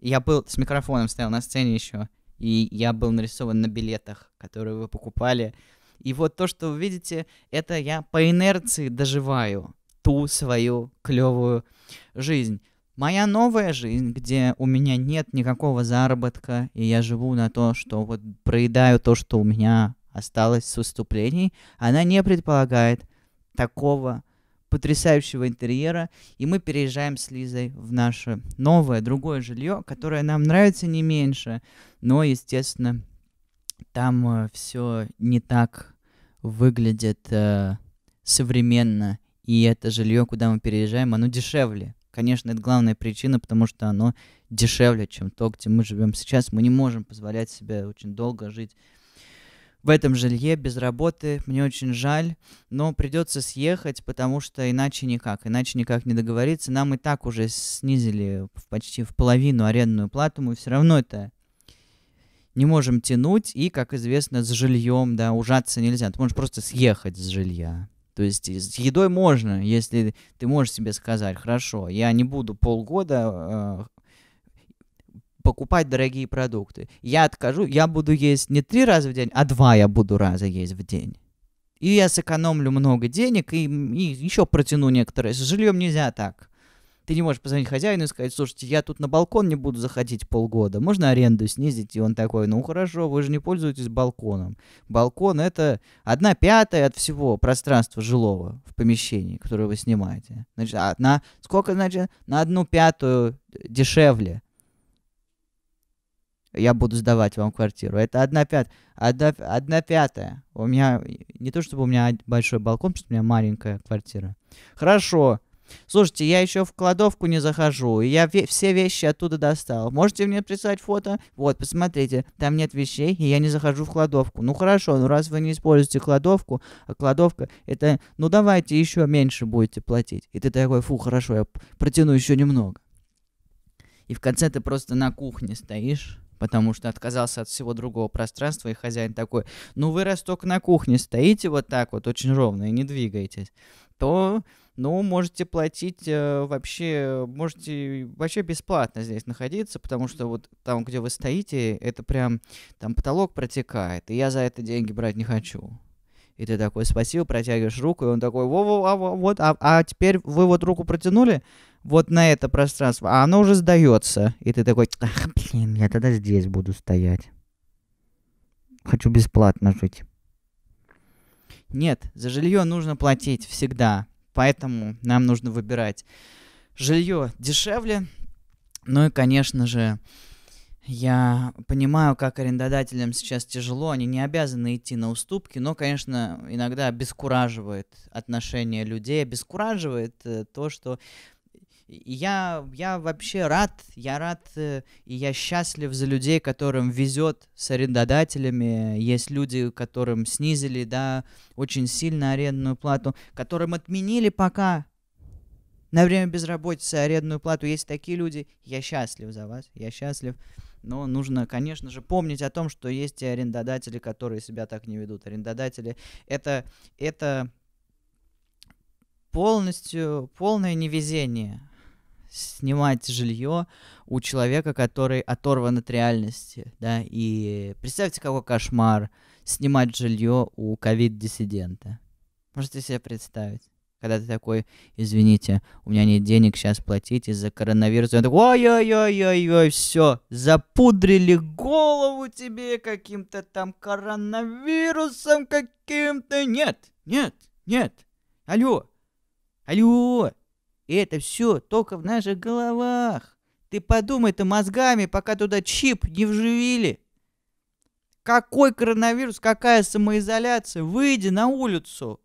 Я был с микрофоном стоял на сцене еще, и я был нарисован на билетах, которые вы покупали. И вот то, что вы видите, это я по инерции доживаю ту свою клевую жизнь. Моя новая жизнь, где у меня нет никакого заработка, и я живу на то, что вот проедаю то, что у меня осталось с выступлений, она не предполагает такого потрясающего интерьера, и мы переезжаем с Лизой в наше новое, другое жилье, которое нам нравится не меньше, но, естественно, там э, все не так выглядит э, современно и это жилье, куда мы переезжаем, оно дешевле. Конечно, это главная причина, потому что оно дешевле, чем то, где мы живем сейчас. Мы не можем позволять себе очень долго жить в этом жилье без работы. Мне очень жаль, но придется съехать, потому что иначе никак, иначе никак не договориться. Нам и так уже снизили почти в половину арендную плату, мы все равно это не можем тянуть, и, как известно, с жильем, да, ужаться нельзя. Ты можешь просто съехать с жилья. То есть с едой можно, если ты можешь себе сказать, хорошо, я не буду полгода э, покупать дорогие продукты. Я откажу, я буду есть не три раза в день, а два я буду раза есть в день. И я сэкономлю много денег и, и еще протяну некоторые. С жильем нельзя так. Ты не можешь позвонить хозяину и сказать, слушайте, я тут на балкон не буду заходить полгода, можно аренду снизить? И он такой, ну хорошо, вы же не пользуетесь балконом. Балкон — это одна пятая от всего пространства жилого в помещении, которое вы снимаете. Значит, а на сколько, значит, на одну пятую дешевле я буду сдавать вам квартиру. Это одна пятая. Одна, одна пятая. У меня... Не то, чтобы у меня большой балкон, потому что у меня маленькая квартира. Хорошо. Слушайте, я еще в кладовку не захожу, и я ве- все вещи оттуда достал. Можете мне прислать фото? Вот, посмотрите, там нет вещей, и я не захожу в кладовку. Ну хорошо, ну раз вы не используете кладовку, а кладовка это, ну давайте еще меньше будете платить. И ты такой, фу, хорошо, я протяну еще немного. И в конце ты просто на кухне стоишь, потому что отказался от всего другого пространства, и хозяин такой, ну вы раз только на кухне стоите вот так вот очень ровно и не двигаетесь, то ну, можете платить э, вообще, можете вообще бесплатно здесь находиться, потому что вот там, где вы стоите, это прям, там потолок протекает, и я за это деньги брать не хочу. И ты такой, спасибо, протягиваешь руку, и он такой, а, во, во, а, вот, а, а теперь вы вот руку протянули вот на это пространство, а оно уже сдается. И ты такой, ах, блин, я тогда здесь буду стоять. Хочу бесплатно жить. Нет, за жилье нужно платить всегда. Поэтому нам нужно выбирать жилье дешевле. Ну и, конечно же, я понимаю, как арендодателям сейчас тяжело, они не обязаны идти на уступки, но, конечно, иногда обескураживает отношение людей, обескураживает э, то, что и я, я вообще рад, я рад э, и я счастлив за людей, которым везет с арендодателями. Есть люди, которым снизили, да, очень сильно арендную плату, которым отменили пока на время безработицы арендную плату. Есть такие люди, я счастлив за вас, я счастлив. Но нужно, конечно же, помнить о том, что есть и арендодатели, которые себя так не ведут. Арендодатели это, это полностью полное невезение снимать жилье у человека, который оторван от реальности, да, и представьте, какой кошмар снимать жилье у ковид-диссидента. Можете себе представить? Когда ты такой, извините, у меня нет денег сейчас платить из-за коронавируса. Он такой, ой-ой-ой-ой-ой, все, запудрили голову тебе каким-то там коронавирусом каким-то. Нет, нет, нет. Алло, алло, и это все только в наших головах. Ты подумай-то мозгами, пока туда чип не вживили. Какой коронавирус, какая самоизоляция? Выйди на улицу.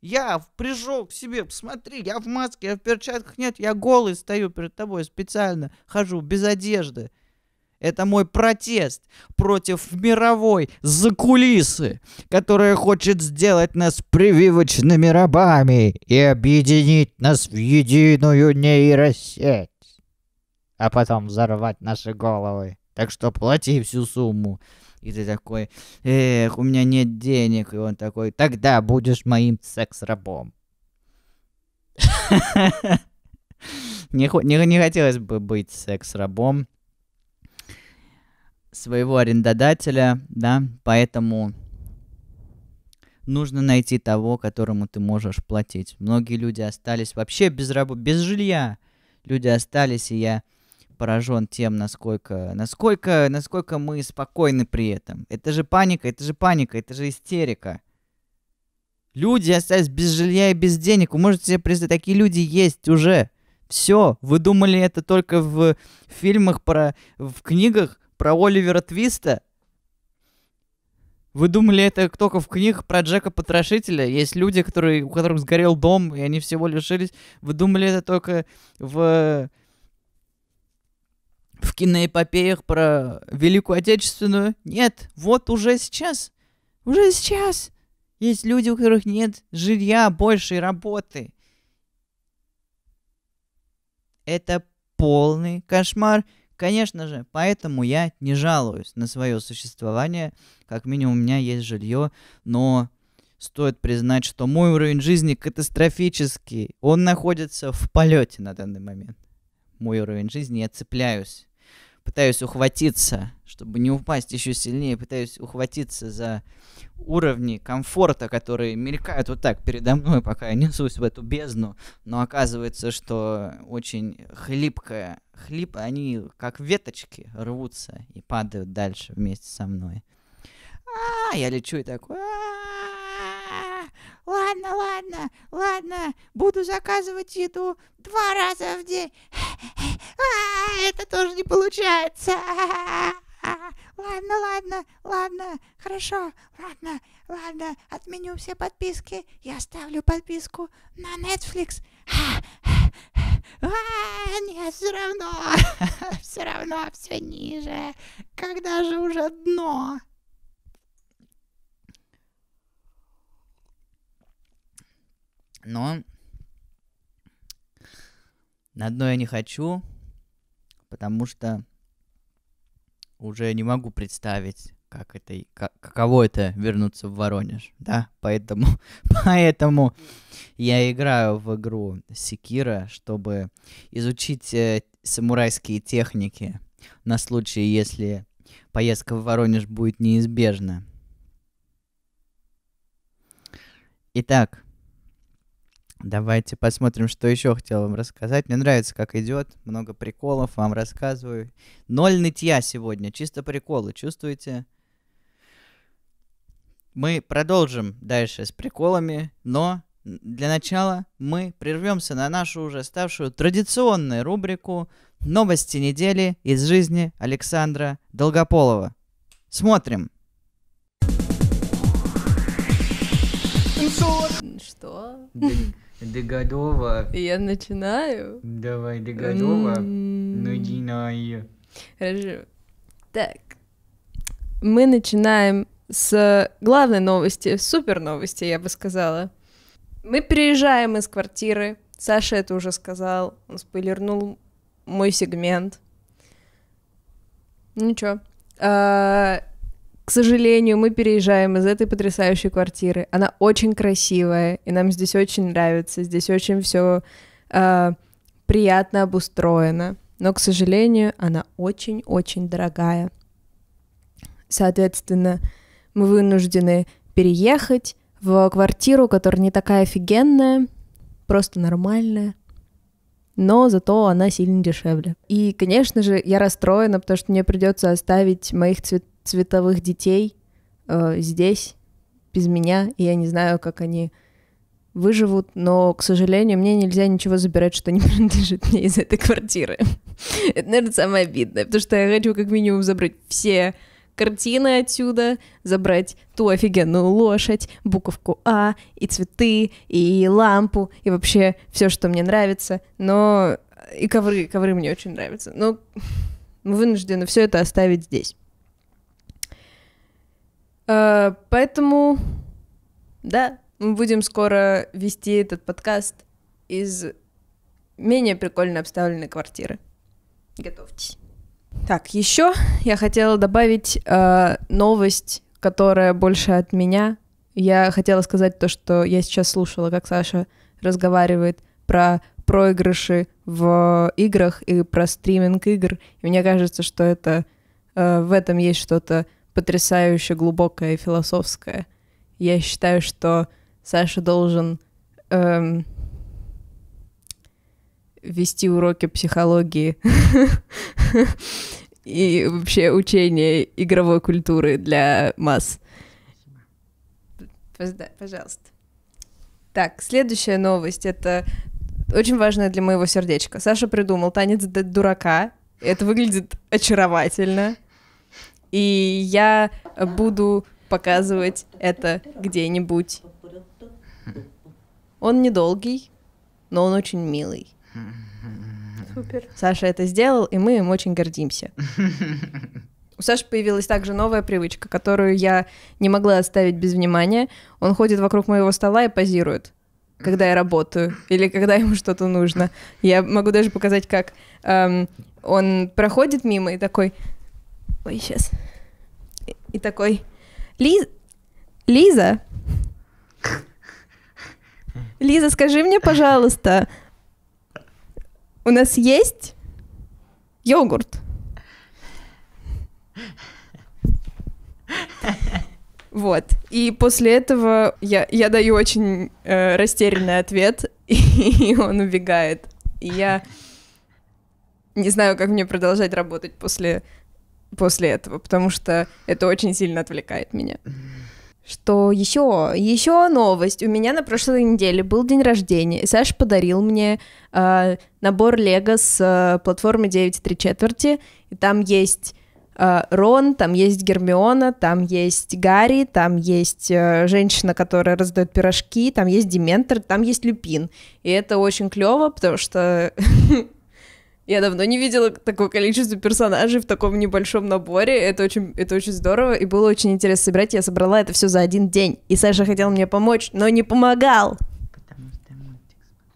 Я прижег к себе, посмотри, я в маске, я в перчатках, нет, я голый стою перед тобой специально, хожу без одежды. Это мой протест против мировой закулисы, которая хочет сделать нас прививочными рабами и объединить нас в единую нейросеть, а потом взорвать наши головы. Так что плати всю сумму. И ты такой, эх, у меня нет денег. И он такой, тогда будешь моим секс-рабом. Не, хотелось бы быть секс-рабом своего арендодателя, да, поэтому нужно найти того, которому ты можешь платить. Многие люди остались вообще без работы, без жилья. Люди остались, и я поражен тем, насколько, насколько, насколько мы спокойны при этом. Это же паника, это же паника, это же истерика. Люди остались без жилья и без денег. Вы можете себе представить, такие люди есть уже. Все, вы думали это только в фильмах про... в книгах? про Оливера Твиста? Вы думали, это только в книгах про Джека Потрошителя? Есть люди, которые, у которых сгорел дом, и они всего лишились. Вы думали, это только в в киноэпопеях про Великую Отечественную? Нет, вот уже сейчас, уже сейчас есть люди, у которых нет жилья, больше работы. Это полный кошмар. Конечно же, поэтому я не жалуюсь на свое существование, как минимум у меня есть жилье, но стоит признать, что мой уровень жизни катастрофический. Он находится в полете на данный момент. Мой уровень жизни, я цепляюсь пытаюсь ухватиться, чтобы не упасть еще сильнее, пытаюсь ухватиться за уровни комфорта, которые мелькают вот так передо мной, пока я несусь в эту бездну, но оказывается, что очень хлипкая, хлип, они как веточки рвутся и падают дальше вместе со мной. А, я лечу и такой. «А, ладно, ладно, ладно, буду заказывать еду два раза в день. А, это тоже не получается. А, ладно, ладно, ладно, хорошо, ладно, ладно, отменю все подписки, я ставлю подписку на Netflix. А, а нет, все равно, все равно все ниже. Когда же уже дно? Но на дно я не хочу, потому что уже не могу представить, как это, как, каково это вернуться в Воронеж, да, поэтому, поэтому я играю в игру Секира, чтобы изучить э, самурайские техники на случай, если поездка в Воронеж будет неизбежна. Итак, Давайте посмотрим, что еще хотел вам рассказать. Мне нравится, как идет. Много приколов вам рассказываю. Ноль нытья сегодня. Чисто приколы. Чувствуете? Мы продолжим дальше с приколами, но для начала мы прервемся на нашу уже ставшую традиционную рубрику «Новости недели из жизни Александра Долгополова». Смотрим. Что? Догодова. Я начинаю. Давай, догодова. М-м-м. Начинай. Хорошо. Так. Мы начинаем с главной новости, супер новости, я бы сказала. Мы переезжаем из квартиры. Саша это уже сказал. Он спойлернул мой сегмент. Ну, ничего. А, к сожалению, мы переезжаем из этой потрясающей квартиры. Она очень красивая, и нам здесь очень нравится. Здесь очень все э, а, приятно обустроено. Но, к сожалению, она очень-очень дорогая. Соответственно, мы вынуждены переехать в квартиру, которая не такая офигенная, просто нормальная, но зато она сильно дешевле. И, конечно же, я расстроена, потому что мне придется оставить моих цветов цветовых детей э, здесь, без меня, и я не знаю, как они выживут, но, к сожалению, мне нельзя ничего забирать, что не принадлежит мне из этой квартиры. Это, наверное, самое обидное, потому что я хочу как минимум забрать все картины отсюда, забрать ту офигенную лошадь, буковку А, и цветы, и лампу, и вообще все, что мне нравится, но... Э, и ковры, ковры мне очень нравятся, но мы вынуждены все это оставить здесь. Э, поэтому, да, мы будем скоро вести этот подкаст из менее прикольно обставленной квартиры. Готовьтесь. Так, еще я хотела добавить э, новость, которая больше от меня. Я хотела сказать то, что я сейчас слушала, как Саша разговаривает про проигрыши в играх и про стриминг игр. И мне кажется, что это э, в этом есть что-то потрясающе глубокое и философское. Я считаю, что Саша должен эм, вести уроки психологии и вообще учение игровой культуры для масс. Пожалуйста. Так, следующая новость это очень важная для моего сердечка. Саша придумал танец дурака. Это выглядит очаровательно. И я буду показывать это где-нибудь. Он недолгий, но он очень милый. Супер. Саша это сделал, и мы им очень гордимся. У Саши появилась также новая привычка, которую я не могла оставить без внимания. Он ходит вокруг моего стола и позирует, когда я работаю или когда ему что-то нужно. Я могу даже показать, как эм, он проходит мимо и такой Ой, сейчас. И, и такой, Лиз... Лиза? Лиза, скажи мне, пожалуйста, у нас есть йогурт? Вот. И после этого я, я даю очень э, растерянный ответ, и, он убегает. И я не знаю, как мне продолжать работать после после этого, потому что это очень сильно отвлекает меня. Что еще? Еще новость. У меня на прошлой неделе был день рождения, и Саш подарил мне э, набор Лего с э, платформы 9.3 четверти, и там есть э, Рон, там есть Гермиона, там есть Гарри, там есть э, женщина, которая раздает пирожки, там есть Дементор, там есть Люпин. И это очень клево, потому что Я давно не видела такое количество персонажей в таком небольшом наборе. Это очень, это очень здорово, и было очень интересно собирать. Я собрала это все за один день. И Саша хотел мне помочь, но не помогал.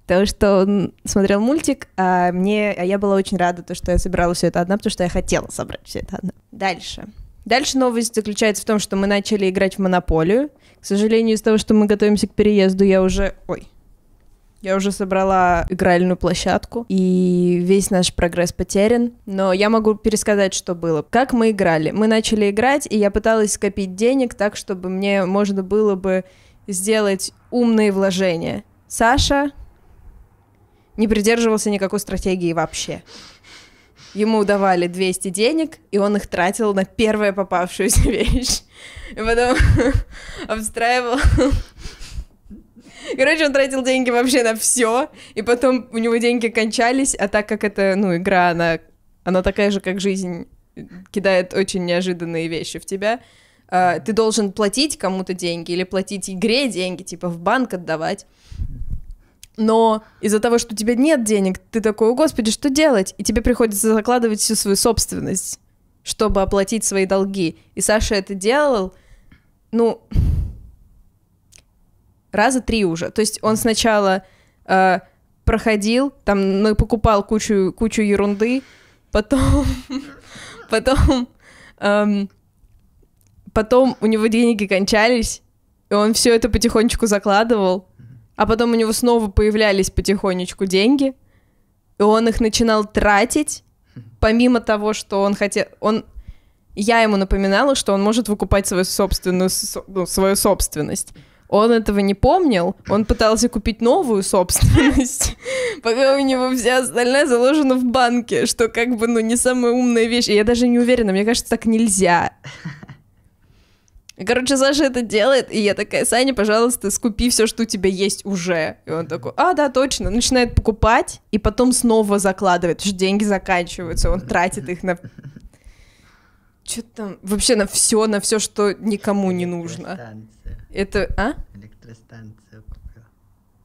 Потому что он смотрел мультик, а мне, а я была очень рада, то, что я собирала все это одна, потому что я хотела собрать все это одна. Дальше. Дальше новость заключается в том, что мы начали играть в монополию. К сожалению, из-за того, что мы готовимся к переезду, я уже... Ой, я уже собрала игральную площадку, и весь наш прогресс потерян. Но я могу пересказать, что было. Как мы играли? Мы начали играть, и я пыталась скопить денег так, чтобы мне можно было бы сделать умные вложения. Саша не придерживался никакой стратегии вообще. Ему давали 200 денег, и он их тратил на первую попавшуюся вещь. И потом обстраивал Короче, он тратил деньги вообще на все, и потом у него деньги кончались, а так как это, ну, игра, она, она такая же, как жизнь, кидает очень неожиданные вещи в тебя, а, ты должен платить кому-то деньги или платить игре деньги, типа в банк отдавать. Но из-за того, что у тебя нет денег, ты такой, о господи, что делать? И тебе приходится закладывать всю свою собственность, чтобы оплатить свои долги. И Саша это делал, ну, раза три уже. То есть он сначала э, проходил, там ну, покупал кучу, кучу ерунды, потом, потом, эм, потом у него деньги кончались, и он все это потихонечку закладывал, а потом у него снова появлялись потихонечку деньги, и он их начинал тратить, помимо того, что он хотел, он я ему напоминала, что он может выкупать свою собственную, ну, свою собственность. Он этого не помнил, он пытался купить новую собственность, пока у него вся остальная заложена в банке, что как бы, ну, не самая умная вещь. И я даже не уверена, мне кажется, так нельзя. Короче, Саша это делает, и я такая, Саня, пожалуйста, скупи все, что у тебя есть уже. И он такой, а, да, точно. Начинает покупать, и потом снова закладывает, потому что деньги заканчиваются, он тратит их на что там? Вообще на все, на все, что никому не нужно. Это, а? Электростанцию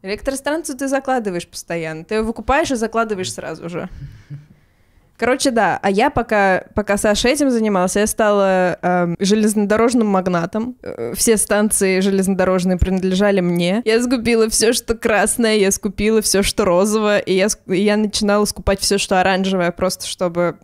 Электростанцию ты закладываешь постоянно. Ты ее выкупаешь и закладываешь сразу же. Короче, да. А я пока, пока Саша этим занимался, я стала э, железнодорожным магнатом. Э, все станции железнодорожные принадлежали мне. Я скупила все, что красное, я скупила все, что розовое, и я, и я начинала скупать все, что оранжевое, просто чтобы...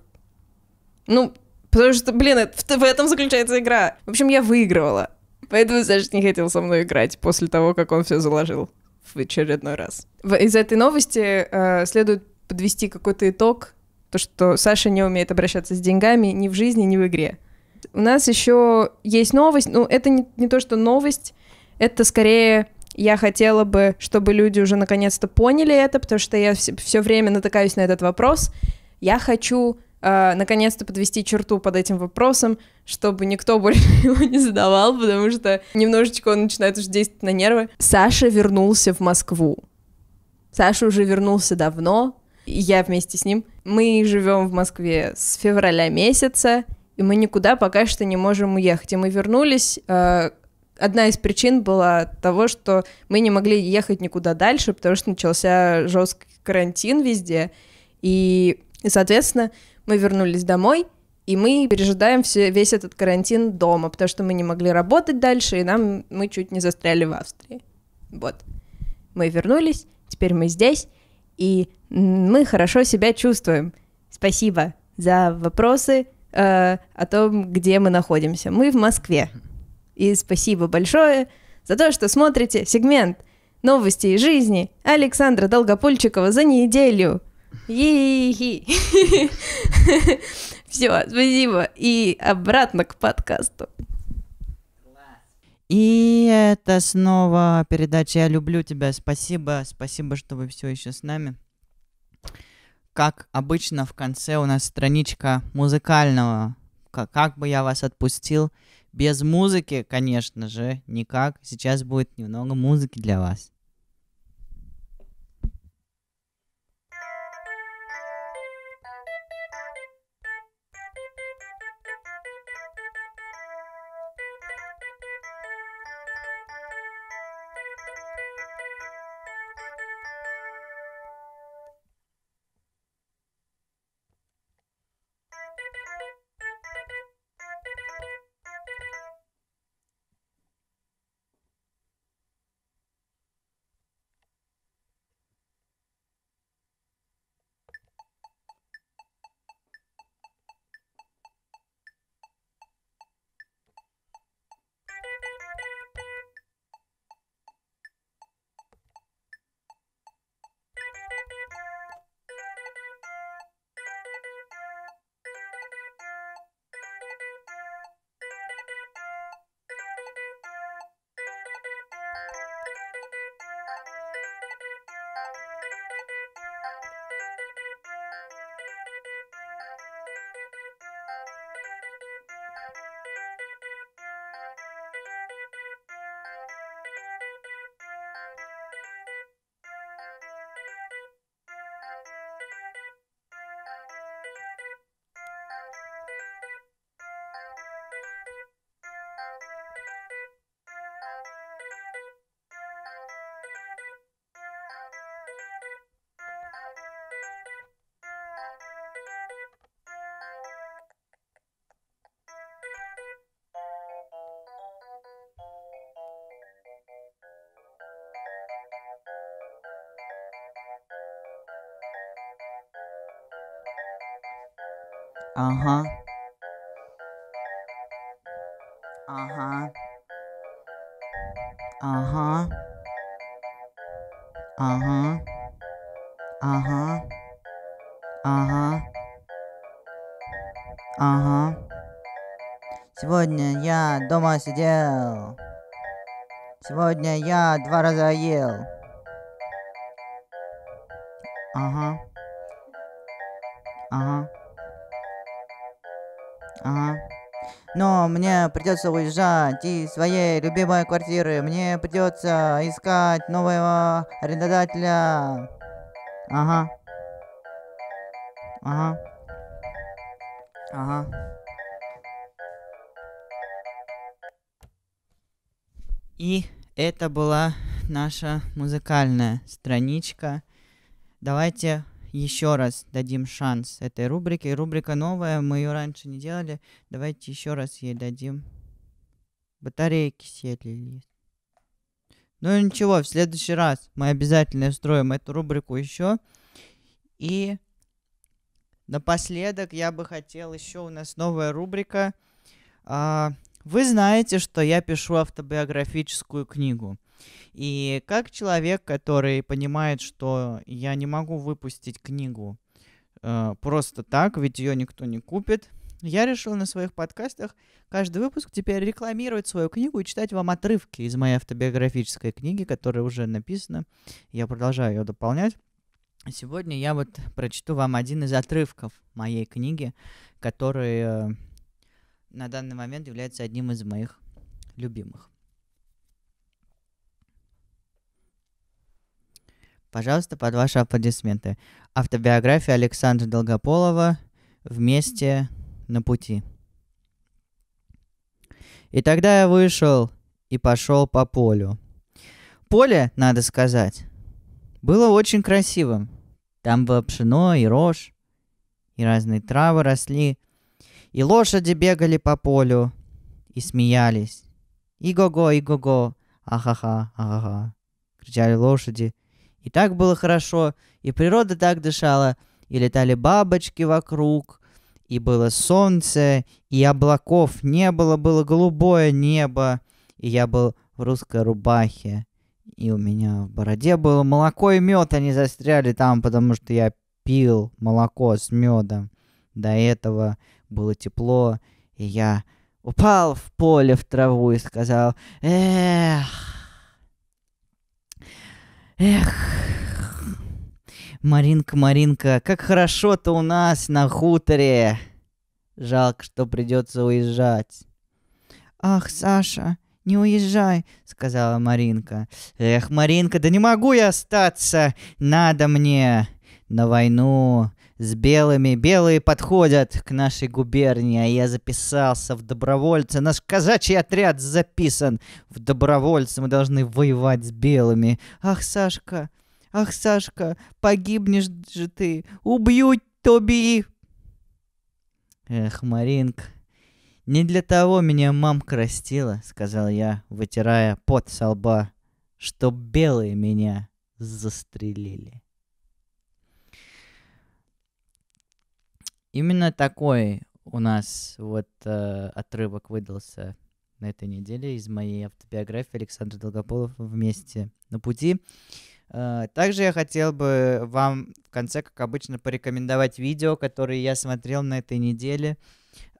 Ну, Потому что, блин, это, в этом заключается игра. В общем, я выигрывала. Поэтому Саша не хотел со мной играть после того, как он все заложил в очередной раз. Из этой новости э, следует подвести какой-то итог, то, что Саша не умеет обращаться с деньгами ни в жизни, ни в игре. У нас еще есть новость, ну это не, не то, что новость, это скорее я хотела бы, чтобы люди уже наконец-то поняли это, потому что я все, все время натыкаюсь на этот вопрос. Я хочу Э, наконец-то подвести черту под этим вопросом, чтобы никто больше его не задавал, потому что немножечко он начинает уже действовать на нервы. Саша вернулся в Москву. Саша уже вернулся давно, и я вместе с ним. Мы живем в Москве с февраля месяца, и мы никуда пока что не можем уехать. И мы вернулись. Э, одна из причин была того, что мы не могли ехать никуда дальше, потому что начался жесткий карантин везде. и соответственно, мы вернулись домой, и мы пережидаем все, весь этот карантин дома, потому что мы не могли работать дальше, и нам мы чуть не застряли в Австрии. Вот. Мы вернулись, теперь мы здесь, и мы хорошо себя чувствуем. Спасибо за вопросы э, о том, где мы находимся. Мы в Москве. И спасибо большое за то, что смотрите сегмент новостей жизни» Александра Долгопольчикова за неделю. Ехи. Все, спасибо. И обратно к подкасту. И это снова передача «Я люблю тебя». Спасибо, спасибо, что вы все еще с нами. Как обычно, в конце у нас страничка музыкального. Как, как бы я вас отпустил? Без музыки, конечно же, никак. Сейчас будет немного музыки для вас. Ага. Ага. Ага. Ага. Ага. Ага. Ага. Сегодня я дома сидел. Сегодня я два раза ел. но мне придется уезжать из своей любимой квартиры. Мне придется искать нового арендодателя. Ага. Ага. Ага. И это была наша музыкальная страничка. Давайте еще раз дадим шанс этой рубрике. Рубрика новая, мы ее раньше не делали. Давайте еще раз ей дадим. Батарейки сели. Ну ничего, в следующий раз мы обязательно устроим эту рубрику еще. И напоследок я бы хотел еще у нас новая рубрика. А, вы знаете, что я пишу автобиографическую книгу. И как человек, который понимает, что я не могу выпустить книгу э, просто так, ведь ее никто не купит, я решил на своих подкастах каждый выпуск теперь рекламировать свою книгу и читать вам отрывки из моей автобиографической книги, которая уже написана. Я продолжаю ее дополнять. Сегодня я вот прочту вам один из отрывков моей книги, который э, на данный момент является одним из моих любимых. Пожалуйста, под ваши аплодисменты. Автобиография Александра Долгополова «Вместе на пути». И тогда я вышел и пошел по полю. Поле, надо сказать, было очень красивым. Там было пшено и рожь, и разные травы росли, и лошади бегали по полю, и смеялись. И го-го, и го-го, ахаха, ахаха, кричали лошади, и так было хорошо, и природа так дышала, и летали бабочки вокруг, и было солнце, и облаков не было, было голубое небо, и я был в русской рубахе, и у меня в бороде было молоко и мед, они застряли там, потому что я пил молоко с медом. До этого было тепло, и я упал в поле в траву и сказал «Эх!» Эх, Маринка, Маринка, как хорошо-то у нас на хуторе. Жалко, что придется уезжать. Ах, Саша, не уезжай, сказала Маринка. Эх, Маринка, да не могу я остаться, надо мне на войну с белыми. Белые подходят к нашей губернии, а я записался в добровольцы. Наш казачий отряд записан в добровольцы. Мы должны воевать с белыми. Ах, Сашка, ах, Сашка, погибнешь же ты. Убьют тоби. Эх, Маринка, «Не для того меня мамка растила», — сказал я, вытирая пот со лба, «чтоб белые меня застрелили». Именно такой у нас вот э, отрывок выдался на этой неделе из моей автобиографии Александра Долгополов вместе на пути. Э, также я хотел бы вам в конце, как обычно, порекомендовать видео, которые я смотрел на этой неделе.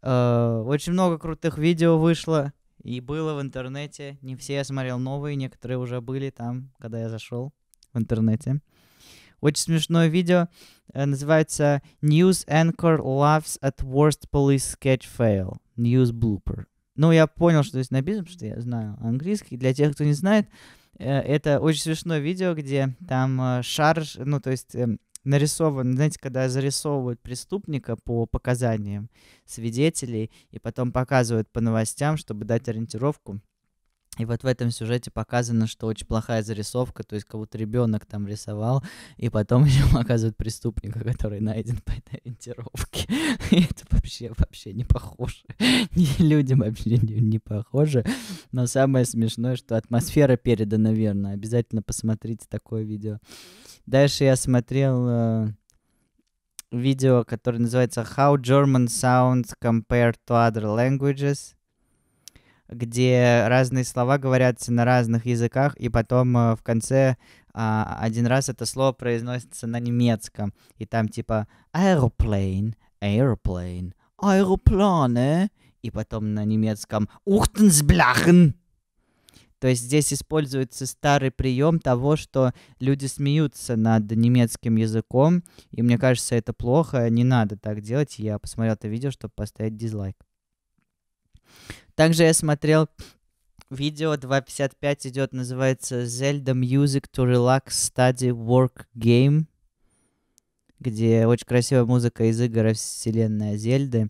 Э, очень много крутых видео вышло и было в интернете. Не все я смотрел новые, некоторые уже были там, когда я зашел в интернете. Очень смешное видео. Э, называется «News Anchor Laughs at Worst Police Sketch Fail. News Blooper». Ну, я понял, что здесь написано, потому что я знаю английский. Для тех, кто не знает, э, это очень смешное видео, где там э, шарж, ну, то есть эм, нарисован, знаете, когда зарисовывают преступника по показаниям свидетелей и потом показывают по новостям, чтобы дать ориентировку, и вот в этом сюжете показано, что очень плохая зарисовка, то есть как будто ребенок там рисовал, и потом еще показывают преступника, который найден по этой ориентировке. И это вообще, вообще не похоже. Людям вообще не, не похоже. Но самое смешное, что атмосфера передана верно. Обязательно посмотрите такое видео. Дальше я смотрел э, видео, которое называется How German Sounds Compared to Other Languages где разные слова говорятся на разных языках, и потом э, в конце а, один раз это слово произносится на немецком, и там типа airplane, airplane, aeroplane, и потом на немецком ухтенсблахен То есть здесь используется старый прием того, что люди смеются над немецким языком, и мне кажется, это плохо, не надо так делать. Я посмотрел это видео, чтобы поставить дизлайк. Также я смотрел видео 2.55 идет, называется Zelda Music to Relax Study Work Game, где очень красивая музыка из игр вселенная Зельды.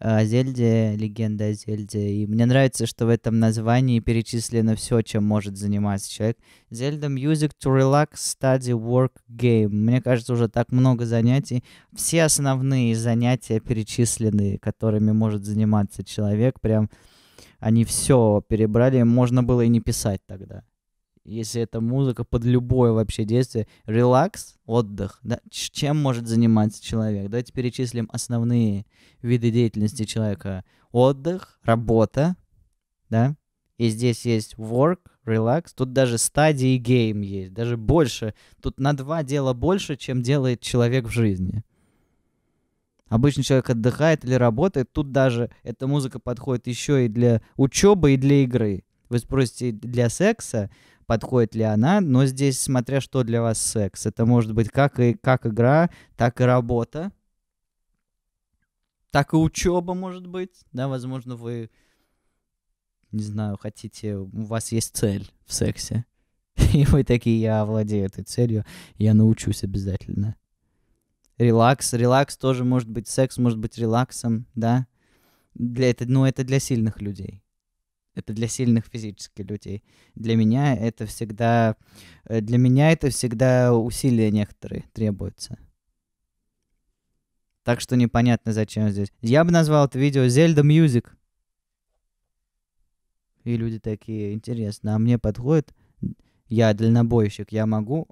Э, о Зельде, легенда о Зельде. И мне нравится, что в этом названии перечислено все, чем может заниматься человек. Зельда Music to Relax Study Work Game. Мне кажется, уже так много занятий. Все основные занятия перечислены, которыми может заниматься человек. Прям они все перебрали, можно было и не писать тогда. Если это музыка под любое вообще действие, релакс, отдых, да, чем может заниматься человек? Давайте перечислим основные виды деятельности человека. Отдых, работа, да, и здесь есть work, relax, тут даже стадии game есть, даже больше, тут на два дела больше, чем делает человек в жизни. Обычно человек отдыхает или работает, тут даже эта музыка подходит еще и для учебы, и для игры. Вы спросите, для секса подходит ли она, но здесь смотря что для вас секс. Это может быть как, и, как игра, так и работа, так и учеба может быть. Да, возможно, вы, не знаю, хотите, у вас есть цель в сексе. И вы такие, я овладею этой целью, я научусь обязательно релакс. Релакс тоже может быть, секс может быть релаксом, да. Для это, ну, это для сильных людей. Это для сильных физически людей. Для меня это всегда... Э, для меня это всегда усилия некоторые требуются. Так что непонятно, зачем здесь. Я бы назвал это видео «Зельда Мьюзик». И люди такие, интересно, а мне подходит? Я дальнобойщик, я могу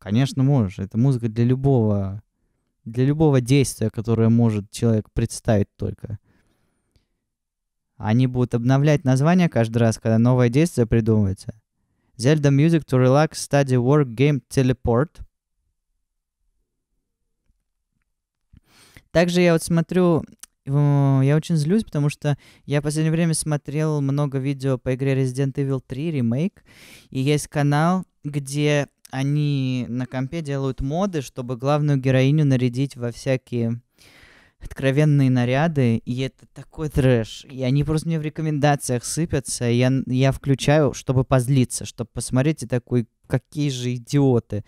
Конечно, можешь. Это музыка для любого, для любого действия, которое может человек представить только. Они будут обновлять название каждый раз, когда новое действие придумывается. Zelda Music to Relax Study Work Game Teleport. Также я вот смотрю, э, я очень злюсь, потому что я в последнее время смотрел много видео по игре Resident Evil 3 Remake и есть канал, где они на компе делают моды, чтобы главную героиню нарядить во всякие откровенные наряды, и это такой трэш. И они просто мне в рекомендациях сыпятся, и я, я включаю, чтобы позлиться, чтобы посмотреть, и такой, какие же идиоты.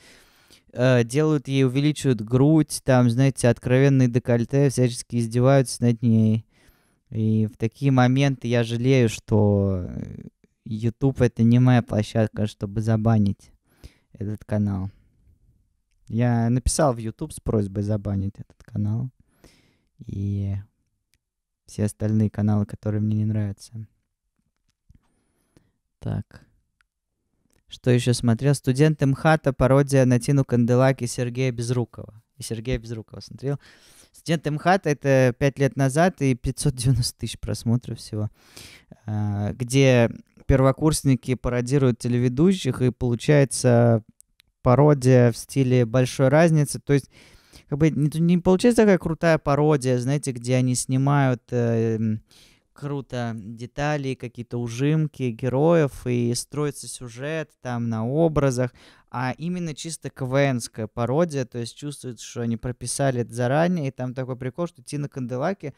Э, делают ей, увеличивают грудь, там, знаете, откровенные декольте, всячески издеваются над ней. И в такие моменты я жалею, что YouTube э, это не моя площадка, чтобы забанить этот канал. Я написал в YouTube с просьбой забанить этот канал. И все остальные каналы, которые мне не нравятся. Так. Что еще смотрел? Студент МХАТа, пародия на Тину Канделаки и Сергея Безрукова. И Сергея Безрукова смотрел. Студент МХАТ это пять лет назад и 590 тысяч просмотров всего, а, где первокурсники пародируют телеведущих, и получается пародия в стиле большой разницы. То есть как бы не, не получается такая крутая пародия, знаете, где они снимают э, круто детали, какие-то ужимки героев, и строится сюжет там на образах, а именно чисто квенская пародия, то есть чувствуется, что они прописали это заранее, и там такой прикол, что Тина Канделаки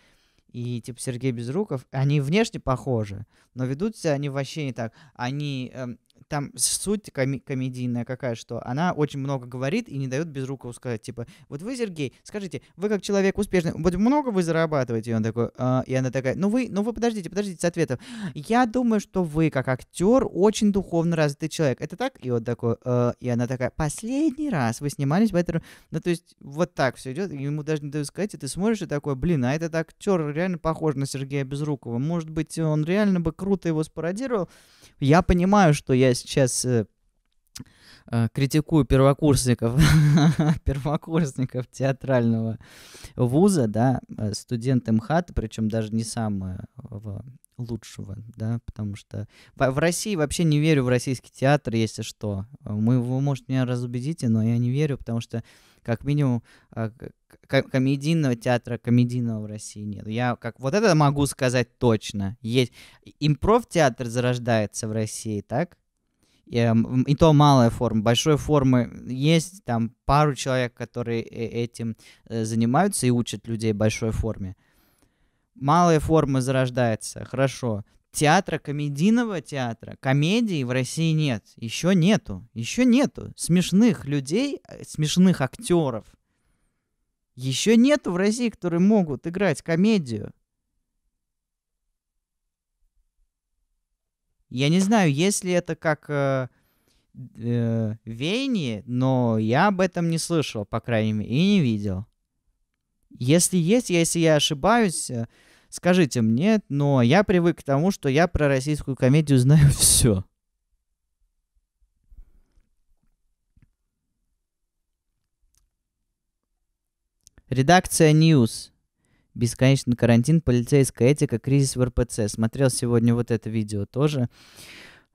и типа Сергей Безруков, они внешне похожи, но ведут себя они вообще не так. Они эм, там суть коми- комедийная какая, что она очень много говорит и не дает Безрукову сказать, типа, вот вы, Сергей, скажите, вы как человек успешный, вот много вы зарабатываете? И он такой, э, и она такая, ну вы, ну вы подождите, подождите с ответом. Я думаю, что вы, как актер, очень духовно развитый человек. Это так? И он такой, э, и она такая, последний раз вы снимались в этом... Ну, то есть, вот так все идет, ему даже не дают сказать, и ты смотришь и такой, блин, а этот актер реально похож на Сергея Безрукова. Может быть, он реально бы круто его спародировал. Я понимаю, что я я сейчас э, э, критикую первокурсников, первокурсников театрального вуза, да, э, студент МХАТ, причем даже не самого лучшего, да, потому что в, России вообще не верю в российский театр, если что. Мы, вы, может, меня разубедите, но я не верю, потому что как минимум комедийного театра комедийного в России нет. Я как вот это могу сказать точно. Есть импров театр зарождается в России, так? Эм, и то малая форма. Большой формы есть, там пару человек, которые э, этим э, занимаются и учат людей большой форме. Малая форма зарождается, хорошо. Театра, комедийного театра, комедии в России нет. Еще нету, еще нету смешных людей, э, смешных актеров. Еще нету в России, которые могут играть комедию. Я не знаю, если это как э, э, веяние, но я об этом не слышал, по крайней мере, и не видел. Если есть, если я ошибаюсь, э, скажите мне, но я привык к тому, что я про российскую комедию знаю все. Редакция News бесконечный карантин, полицейская этика, кризис в РПЦ. Смотрел сегодня вот это видео тоже.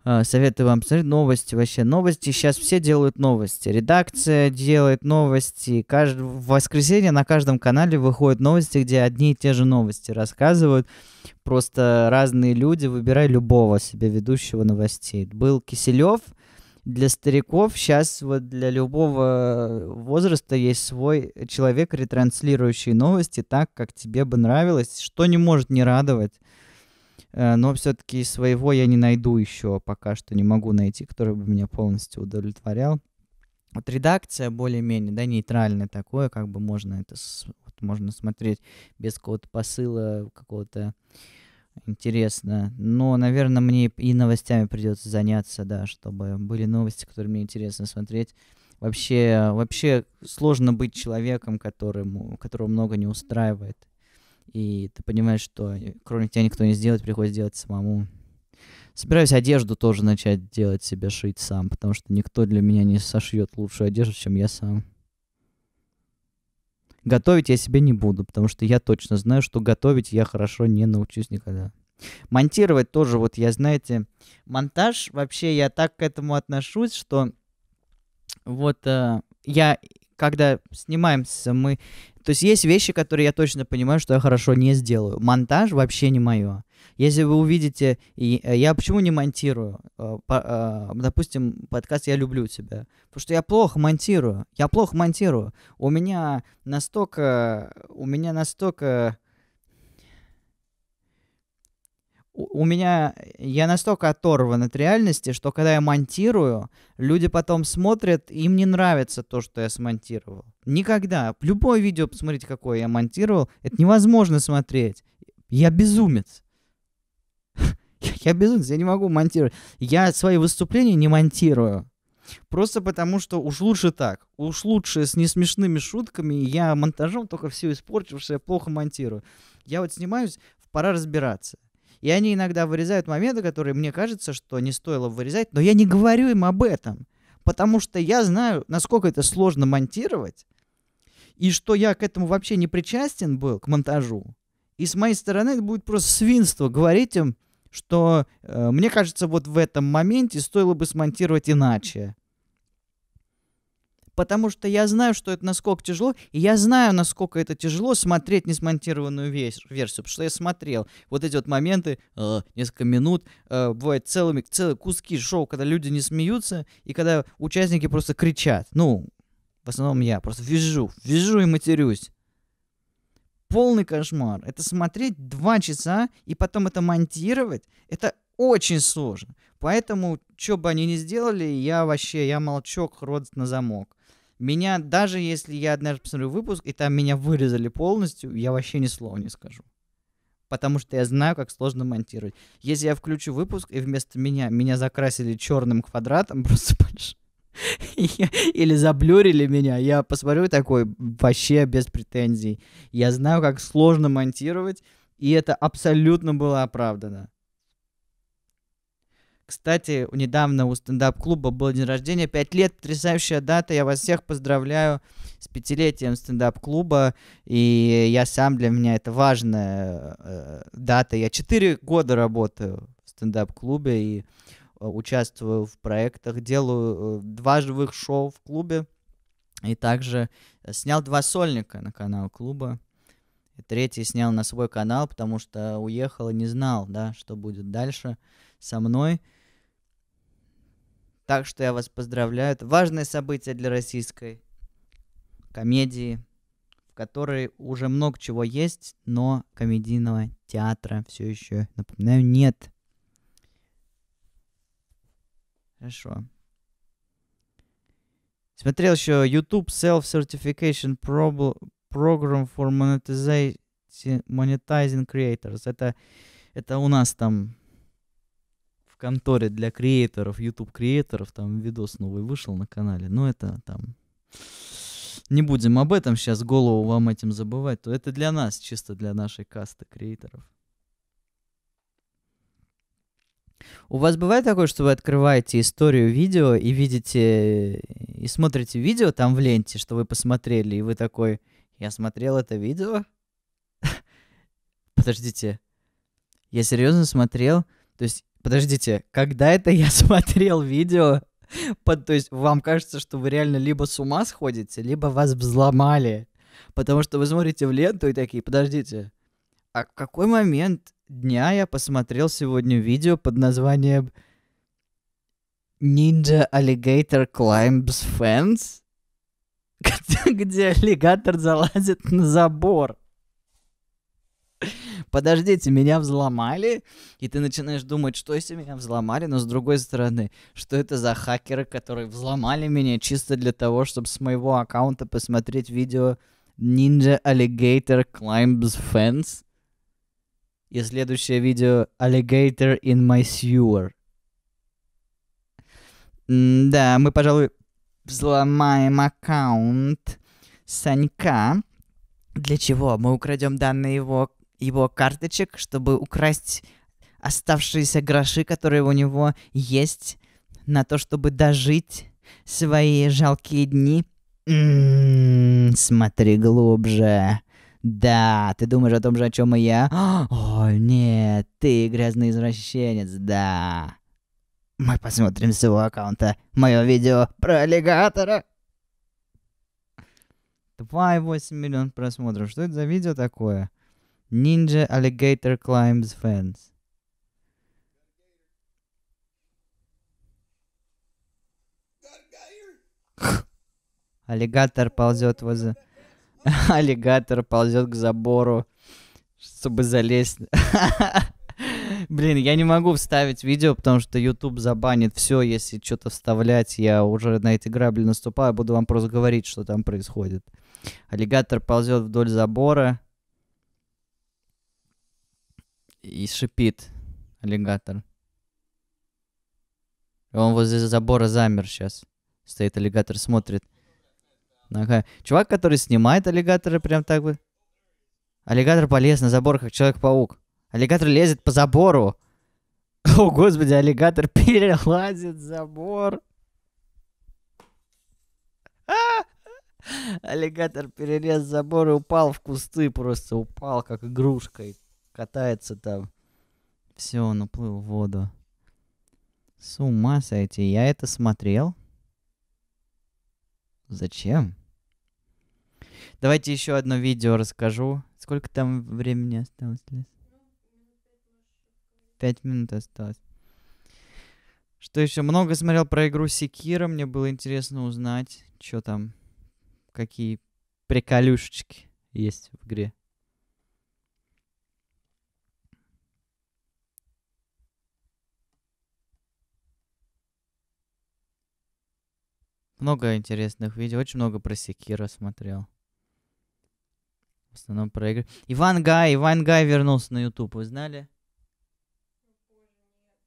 А, советую вам посмотреть новости, вообще новости. Сейчас все делают новости. Редакция делает новости. Кажд... В воскресенье на каждом канале выходят новости, где одни и те же новости рассказывают. Просто разные люди, выбирай любого себе ведущего новостей. Был Киселев, для стариков сейчас вот для любого э, возраста есть свой человек, ретранслирующий новости так, как тебе бы нравилось, что не может не радовать. Э, но все-таки своего я не найду еще, пока что не могу найти, который бы меня полностью удовлетворял. Вот редакция более-менее, да, нейтральная такое, как бы можно это, можно смотреть без какого-то посыла, какого-то интересно. Но, наверное, мне и новостями придется заняться, да, чтобы были новости, которые мне интересно смотреть. Вообще, вообще сложно быть человеком, которому, которого много не устраивает. И ты понимаешь, что кроме тебя никто не сделает, приходится делать самому. Собираюсь одежду тоже начать делать себе, шить сам, потому что никто для меня не сошьет лучшую одежду, чем я сам. Готовить я себе не буду, потому что я точно знаю, что готовить я хорошо не научусь никогда. Монтировать тоже, вот я, знаете, монтаж, вообще я так к этому отношусь, что вот э, я, когда снимаемся, мы... То есть есть вещи, которые я точно понимаю, что я хорошо не сделаю. Монтаж вообще не мое. Если вы увидите, и э, я почему не монтирую, э, э, допустим, подкаст «Я люблю тебя», потому что я плохо монтирую, я плохо монтирую. У меня настолько, у меня настолько, у меня, я настолько оторван от реальности, что когда я монтирую, люди потом смотрят, им не нравится то, что я смонтировал. Никогда. Любое видео, посмотрите, какое я монтировал, это невозможно смотреть. Я безумец. Я, я безумец, я не могу монтировать. Я свои выступления не монтирую. Просто потому, что уж лучше так. Уж лучше с несмешными шутками. Я монтажом только все испорчу, что я плохо монтирую. Я вот снимаюсь, пора разбираться. И они иногда вырезают моменты, которые мне кажется, что не стоило вырезать, но я не говорю им об этом. Потому что я знаю, насколько это сложно монтировать, и что я к этому вообще не причастен был, к монтажу. И с моей стороны это будет просто свинство говорить им, что, э, мне кажется, вот в этом моменте стоило бы смонтировать иначе. Потому что я знаю, что это насколько тяжело, и я знаю, насколько это тяжело смотреть несмонтированную версию, потому что я смотрел вот эти вот моменты, э, несколько минут, э, бывают целыми, целые куски шоу, когда люди не смеются, и когда участники просто кричат. Ну, в основном я просто вижу, вижу и матерюсь полный кошмар. Это смотреть два часа и потом это монтировать, это очень сложно. Поэтому, что бы они ни сделали, я вообще, я молчок, рот на замок. Меня, даже если я однажды посмотрю выпуск, и там меня вырезали полностью, я вообще ни слова не скажу. Потому что я знаю, как сложно монтировать. Если я включу выпуск, и вместо меня меня закрасили черным квадратом, просто больше или заблюрили меня, я посмотрю такой вообще без претензий. Я знаю, как сложно монтировать, и это абсолютно было оправдано. Кстати, недавно у стендап-клуба был день рождения. Пять лет, потрясающая дата. Я вас всех поздравляю с пятилетием стендап-клуба. И я сам, для меня это важная э, дата. Я четыре года работаю в стендап-клубе. И Э, участвую в проектах, делаю э, два живых шоу в клубе и также э, снял два сольника на канал клуба. Третий снял на свой канал, потому что уехал и не знал, да, что будет дальше со мной. Так что я вас поздравляю. Это важное событие для российской комедии, в которой уже много чего есть, но комедийного театра все еще, напоминаю, нет. Хорошо. Смотрел еще YouTube Self-Certification Program for Monetizing, Creators. Это, это у нас там в конторе для креаторов, YouTube креаторов, там видос новый вышел на канале. Но это там... Не будем об этом сейчас голову вам этим забывать. То это для нас, чисто для нашей касты креаторов. У вас бывает такое, что вы открываете историю видео и видите, и смотрите видео там в ленте, что вы посмотрели, и вы такой, я смотрел это видео? Подождите, я серьезно смотрел? То есть, подождите, когда это я смотрел видео? Под, то есть вам кажется, что вы реально либо с ума сходите, либо вас взломали. Потому что вы смотрите в ленту и такие, подождите, а в какой момент дня я посмотрел сегодня видео под названием Ninja Alligator Climbs Fence, где аллигатор залазит на забор. Подождите, меня взломали, и ты начинаешь думать, что если меня взломали, но с другой стороны, что это за хакеры, которые взломали меня чисто для того, чтобы с моего аккаунта посмотреть видео Ninja Alligator Climbs Fence? И следующее видео Alligator in my sewer. М да, мы, пожалуй, взломаем аккаунт Санька. Для чего? Мы украдем данные его, его карточек, чтобы украсть оставшиеся гроши, которые у него есть, на то, чтобы дожить свои жалкие дни. М м-м, -м -м, смотри глубже. Да, ты думаешь о том же, о чем и я? О, нет, ты грязный извращенец, да. Мы посмотрим с его аккаунта мое видео про аллигатора. 2,8 миллион просмотров. Что это за видео такое? Ninja Alligator Climbs Fence. Аллигатор ползет возле... аллигатор ползет к забору, чтобы залезть. Блин, я не могу вставить видео, потому что YouTube забанит все, если что-то вставлять. Я уже на эти грабли наступаю, буду вам просто говорить, что там происходит. Аллигатор ползет вдоль забора и шипит аллигатор. Он возле забора замер сейчас. Стоит аллигатор, смотрит. Ага. Чувак, который снимает аллигатора прям так вот. Аллигатор полез на забор, как Человек-паук. Аллигатор лезет по забору. О, господи, аллигатор перелазит забор. Аллигатор перерез забор и упал в кусты просто. Упал, как игрушка, и катается там. Все, он уплыл в воду. С ума сойти. Я это смотрел? Зачем? Давайте еще одно видео расскажу. Сколько там времени осталось, Лес? Пять минут осталось. Что еще? Много смотрел про игру Секира. Мне было интересно узнать, что там, какие приколюшечки есть в игре. Много интересных видео, очень много про Секира смотрел. В основном про игры. Иван Гай, Иван Гай вернулся на YouTube, вы знали?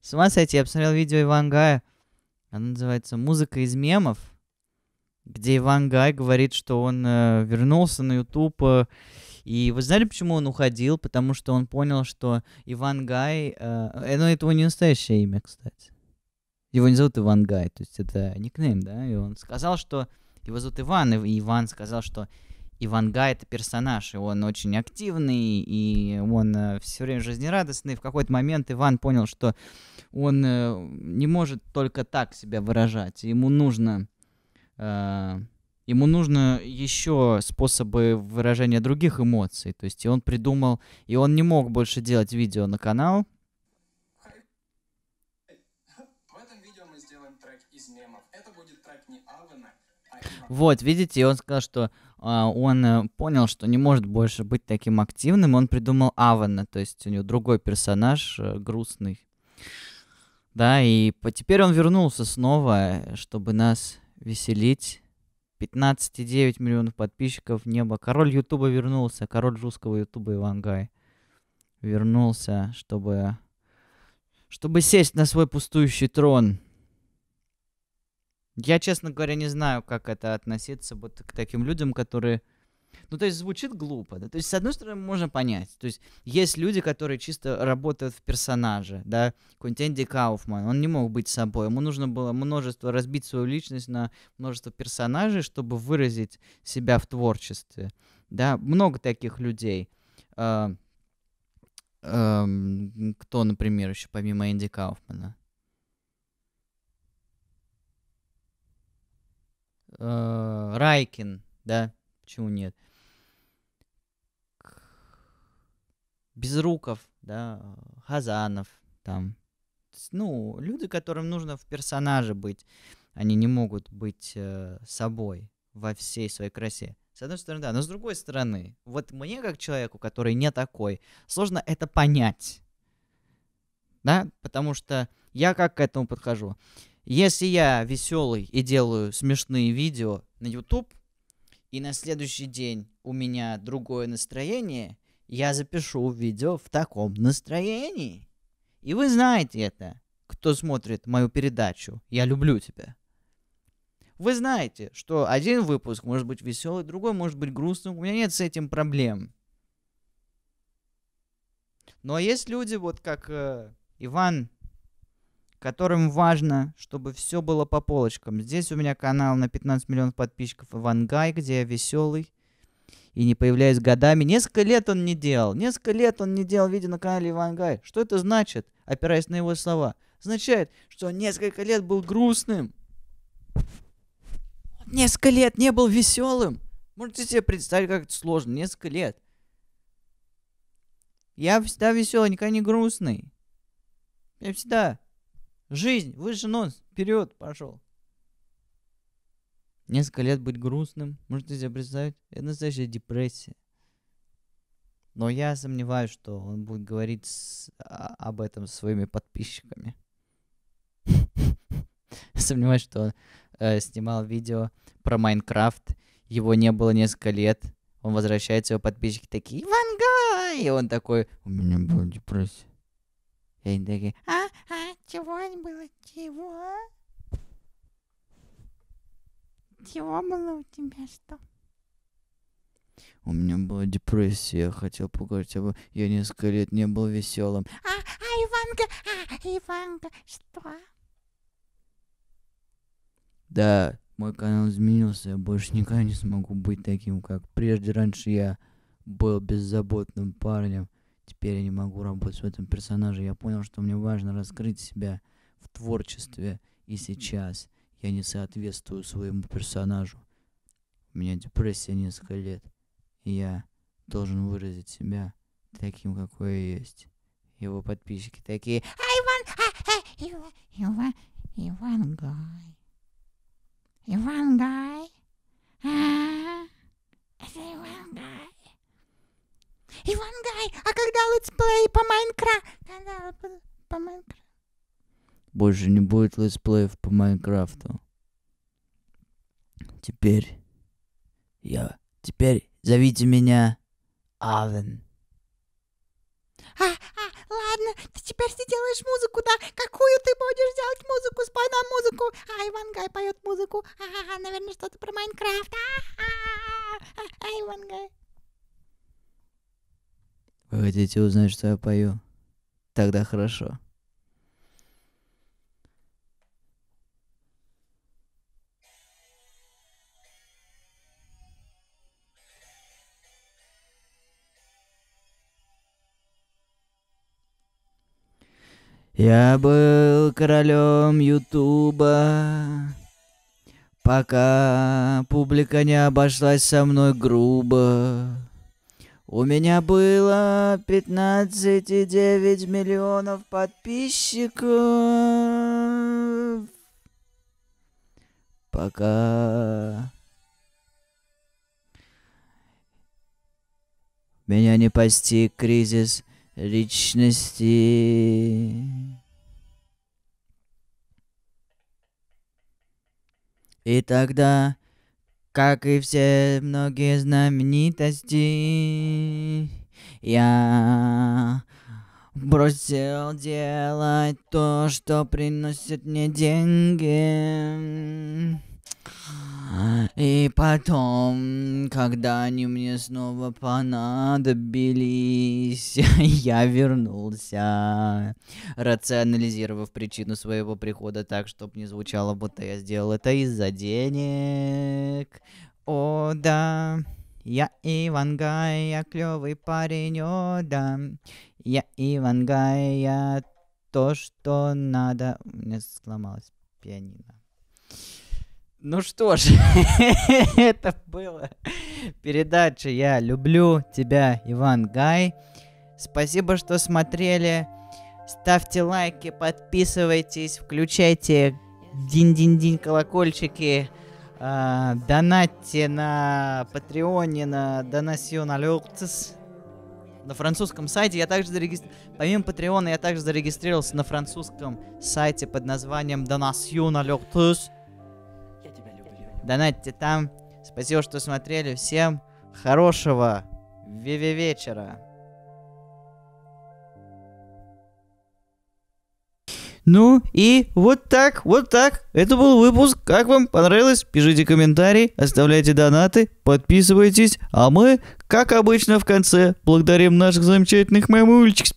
С ума сойти, я посмотрел видео Иван Гая. Оно называется «Музыка из мемов», где Иван Гай говорит, что он э, вернулся на YouTube. Э, и вы знали, почему он уходил? Потому что он понял, что Иван Гай... Э, э, ну, это его не настоящее имя, кстати. Его не зовут Иван Гай, то есть это никнейм, да? И он сказал, что... Его зовут Иван, и Иван сказал, что Иванга это персонаж, и он очень активный, и он э, все время жизнерадостный. В какой-то момент Иван понял, что он э, не может только так себя выражать. Ему нужно, э, ему нужно еще способы выражения других эмоций. То есть и он придумал, и он не мог больше делать видео на канал. А вот, видите, и он сказал, что а, он э, понял, что не может больше быть таким активным, он придумал Авана, то есть у него другой персонаж, э, грустный. Да, и теперь он вернулся снова, э, чтобы нас веселить. 15,9 миллионов подписчиков, небо. Король Ютуба вернулся, король русского Ютуба Ивангай вернулся, чтобы, чтобы сесть на свой пустующий трон. Я, честно говоря, не знаю, как это относиться вот к таким людям, которые... Ну, то есть звучит глупо, да? То есть, с одной стороны, можно понять. То есть, есть люди, которые чисто работают в персонаже, да? Какой-нибудь Энди Кауфман, он не мог быть собой. Ему нужно было множество, разбить свою личность на множество персонажей, чтобы выразить себя в творчестве, да? Много таких людей. А, кто, например, еще помимо Энди Кауфмана? э, Райкин, да, почему нет? Безруков, да, Хазанов, там. Ну, люди, которым нужно в персонаже быть, они не могут быть э, собой во всей своей красе. С одной стороны, да, но с другой стороны, вот мне как человеку, который не такой, сложно это понять, да, потому что я как к этому подхожу. Если я веселый и делаю смешные видео на YouTube, и на следующий день у меня другое настроение, я запишу видео в таком настроении. И вы знаете это, кто смотрит мою передачу «Я люблю тебя». Вы знаете, что один выпуск может быть веселый, другой может быть грустным. У меня нет с этим проблем. Но есть люди, вот как э, Иван которым важно, чтобы все было по полочкам. Здесь у меня канал на 15 миллионов подписчиков Ивангай, где я веселый и не появляюсь годами. Несколько лет он не делал, несколько лет он не делал видео на канале Ивангай. Что это значит, опираясь на его слова? Означает, что он несколько лет был грустным. Он несколько лет не был веселым. Можете себе представить, как это сложно, несколько лет. Я всегда веселый, никогда не грустный. Я всегда Жизнь, выше нос, вперед пошел. Несколько лет быть грустным, можете себе представить, это настоящая депрессия. Но я сомневаюсь, что он будет говорить с, а, об этом со своими подписчиками. Сомневаюсь, что он э, снимал видео про Майнкрафт. Его не было несколько лет. Он возвращается, его подписчики такие, Иван И он такой, у меня была депрессия. И они такие, а Девать было чего? Чего было у тебя что? У меня была депрессия, я хотел поговорить об... Я несколько лет не был веселым. А, а Иванка, а, Иванка, что? Да, мой канал изменился, я больше никогда не смогу быть таким, как прежде. Раньше я был беззаботным парнем, Теперь я не могу работать в этом персонаже. Я понял, что мне важно раскрыть себя в творчестве. И сейчас я не соответствую своему персонажу. У меня депрессия несколько лет. И я должен выразить себя таким, какой я есть. Его подписчики такие Иван, а, э, Иван, Иван Гай. Иван Гай. А, это Иван Гай. Ивангай, а когда летсплей по Майнкрафту? По Майнкрафту. Больше не будет летсплеев по Майнкрафту. Теперь я... Теперь зовите меня Авен. А, а, ладно, ты теперь ты делаешь музыку, да? Какую ты будешь делать музыку? Спой нам музыку. А, Ивангай поет музыку. а, наверное, что-то про Майнкрафт. А, а, а, а, Ивангай. Вы хотите узнать, что я пою? Тогда хорошо. Я был королем Ютуба, пока публика не обошлась со мной грубо. У меня было 15,9 миллионов подписчиков. Пока меня не постиг кризис личности. И тогда как и все многие знаменитости, я бросил делать то, что приносит мне деньги. И потом, когда они мне снова понадобились, я вернулся, рационализировав причину своего прихода так, чтобы не звучало, будто я сделал это из-за денег. О, да. Я Иван Гай, я клевый парень, о, да. Я Иван Гай, я то, что надо. У меня сломалась пианино. Ну что ж, это было передача «Я люблю тебя, Иван Гай». Спасибо, что смотрели. Ставьте лайки, подписывайтесь, включайте дин-дин-дин колокольчики, э, донатьте на Патреоне, на Донасьон Алёктес, на французском сайте. Я также зарегистр... Помимо Патреона, я также зарегистрировался на французском сайте под названием Донасьон Алёктес.com Донатьте там. Спасибо, что смотрели. Всем хорошего ве вечера. Ну и вот так, вот так. Это был выпуск. Как вам понравилось? Пишите комментарии, оставляйте донаты, подписывайтесь. А мы, как обычно, в конце благодарим наших замечательных мамульчик с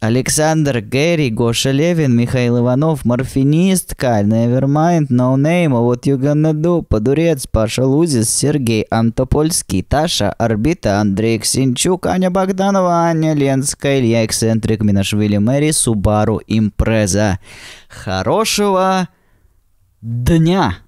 Александр Гэри, Гоша Левин, Михаил Иванов, Морфинистка, Nevermind, No Name, What You Gonna Do, Подурец, Паша Лузис, Сергей Антопольский, Таша, Орбита, Андрей Ксинчук, Аня Богданова, Аня Ленская, Илья Эксцентрик, Минашвили Мэри, Субару Импреза. Хорошего дня!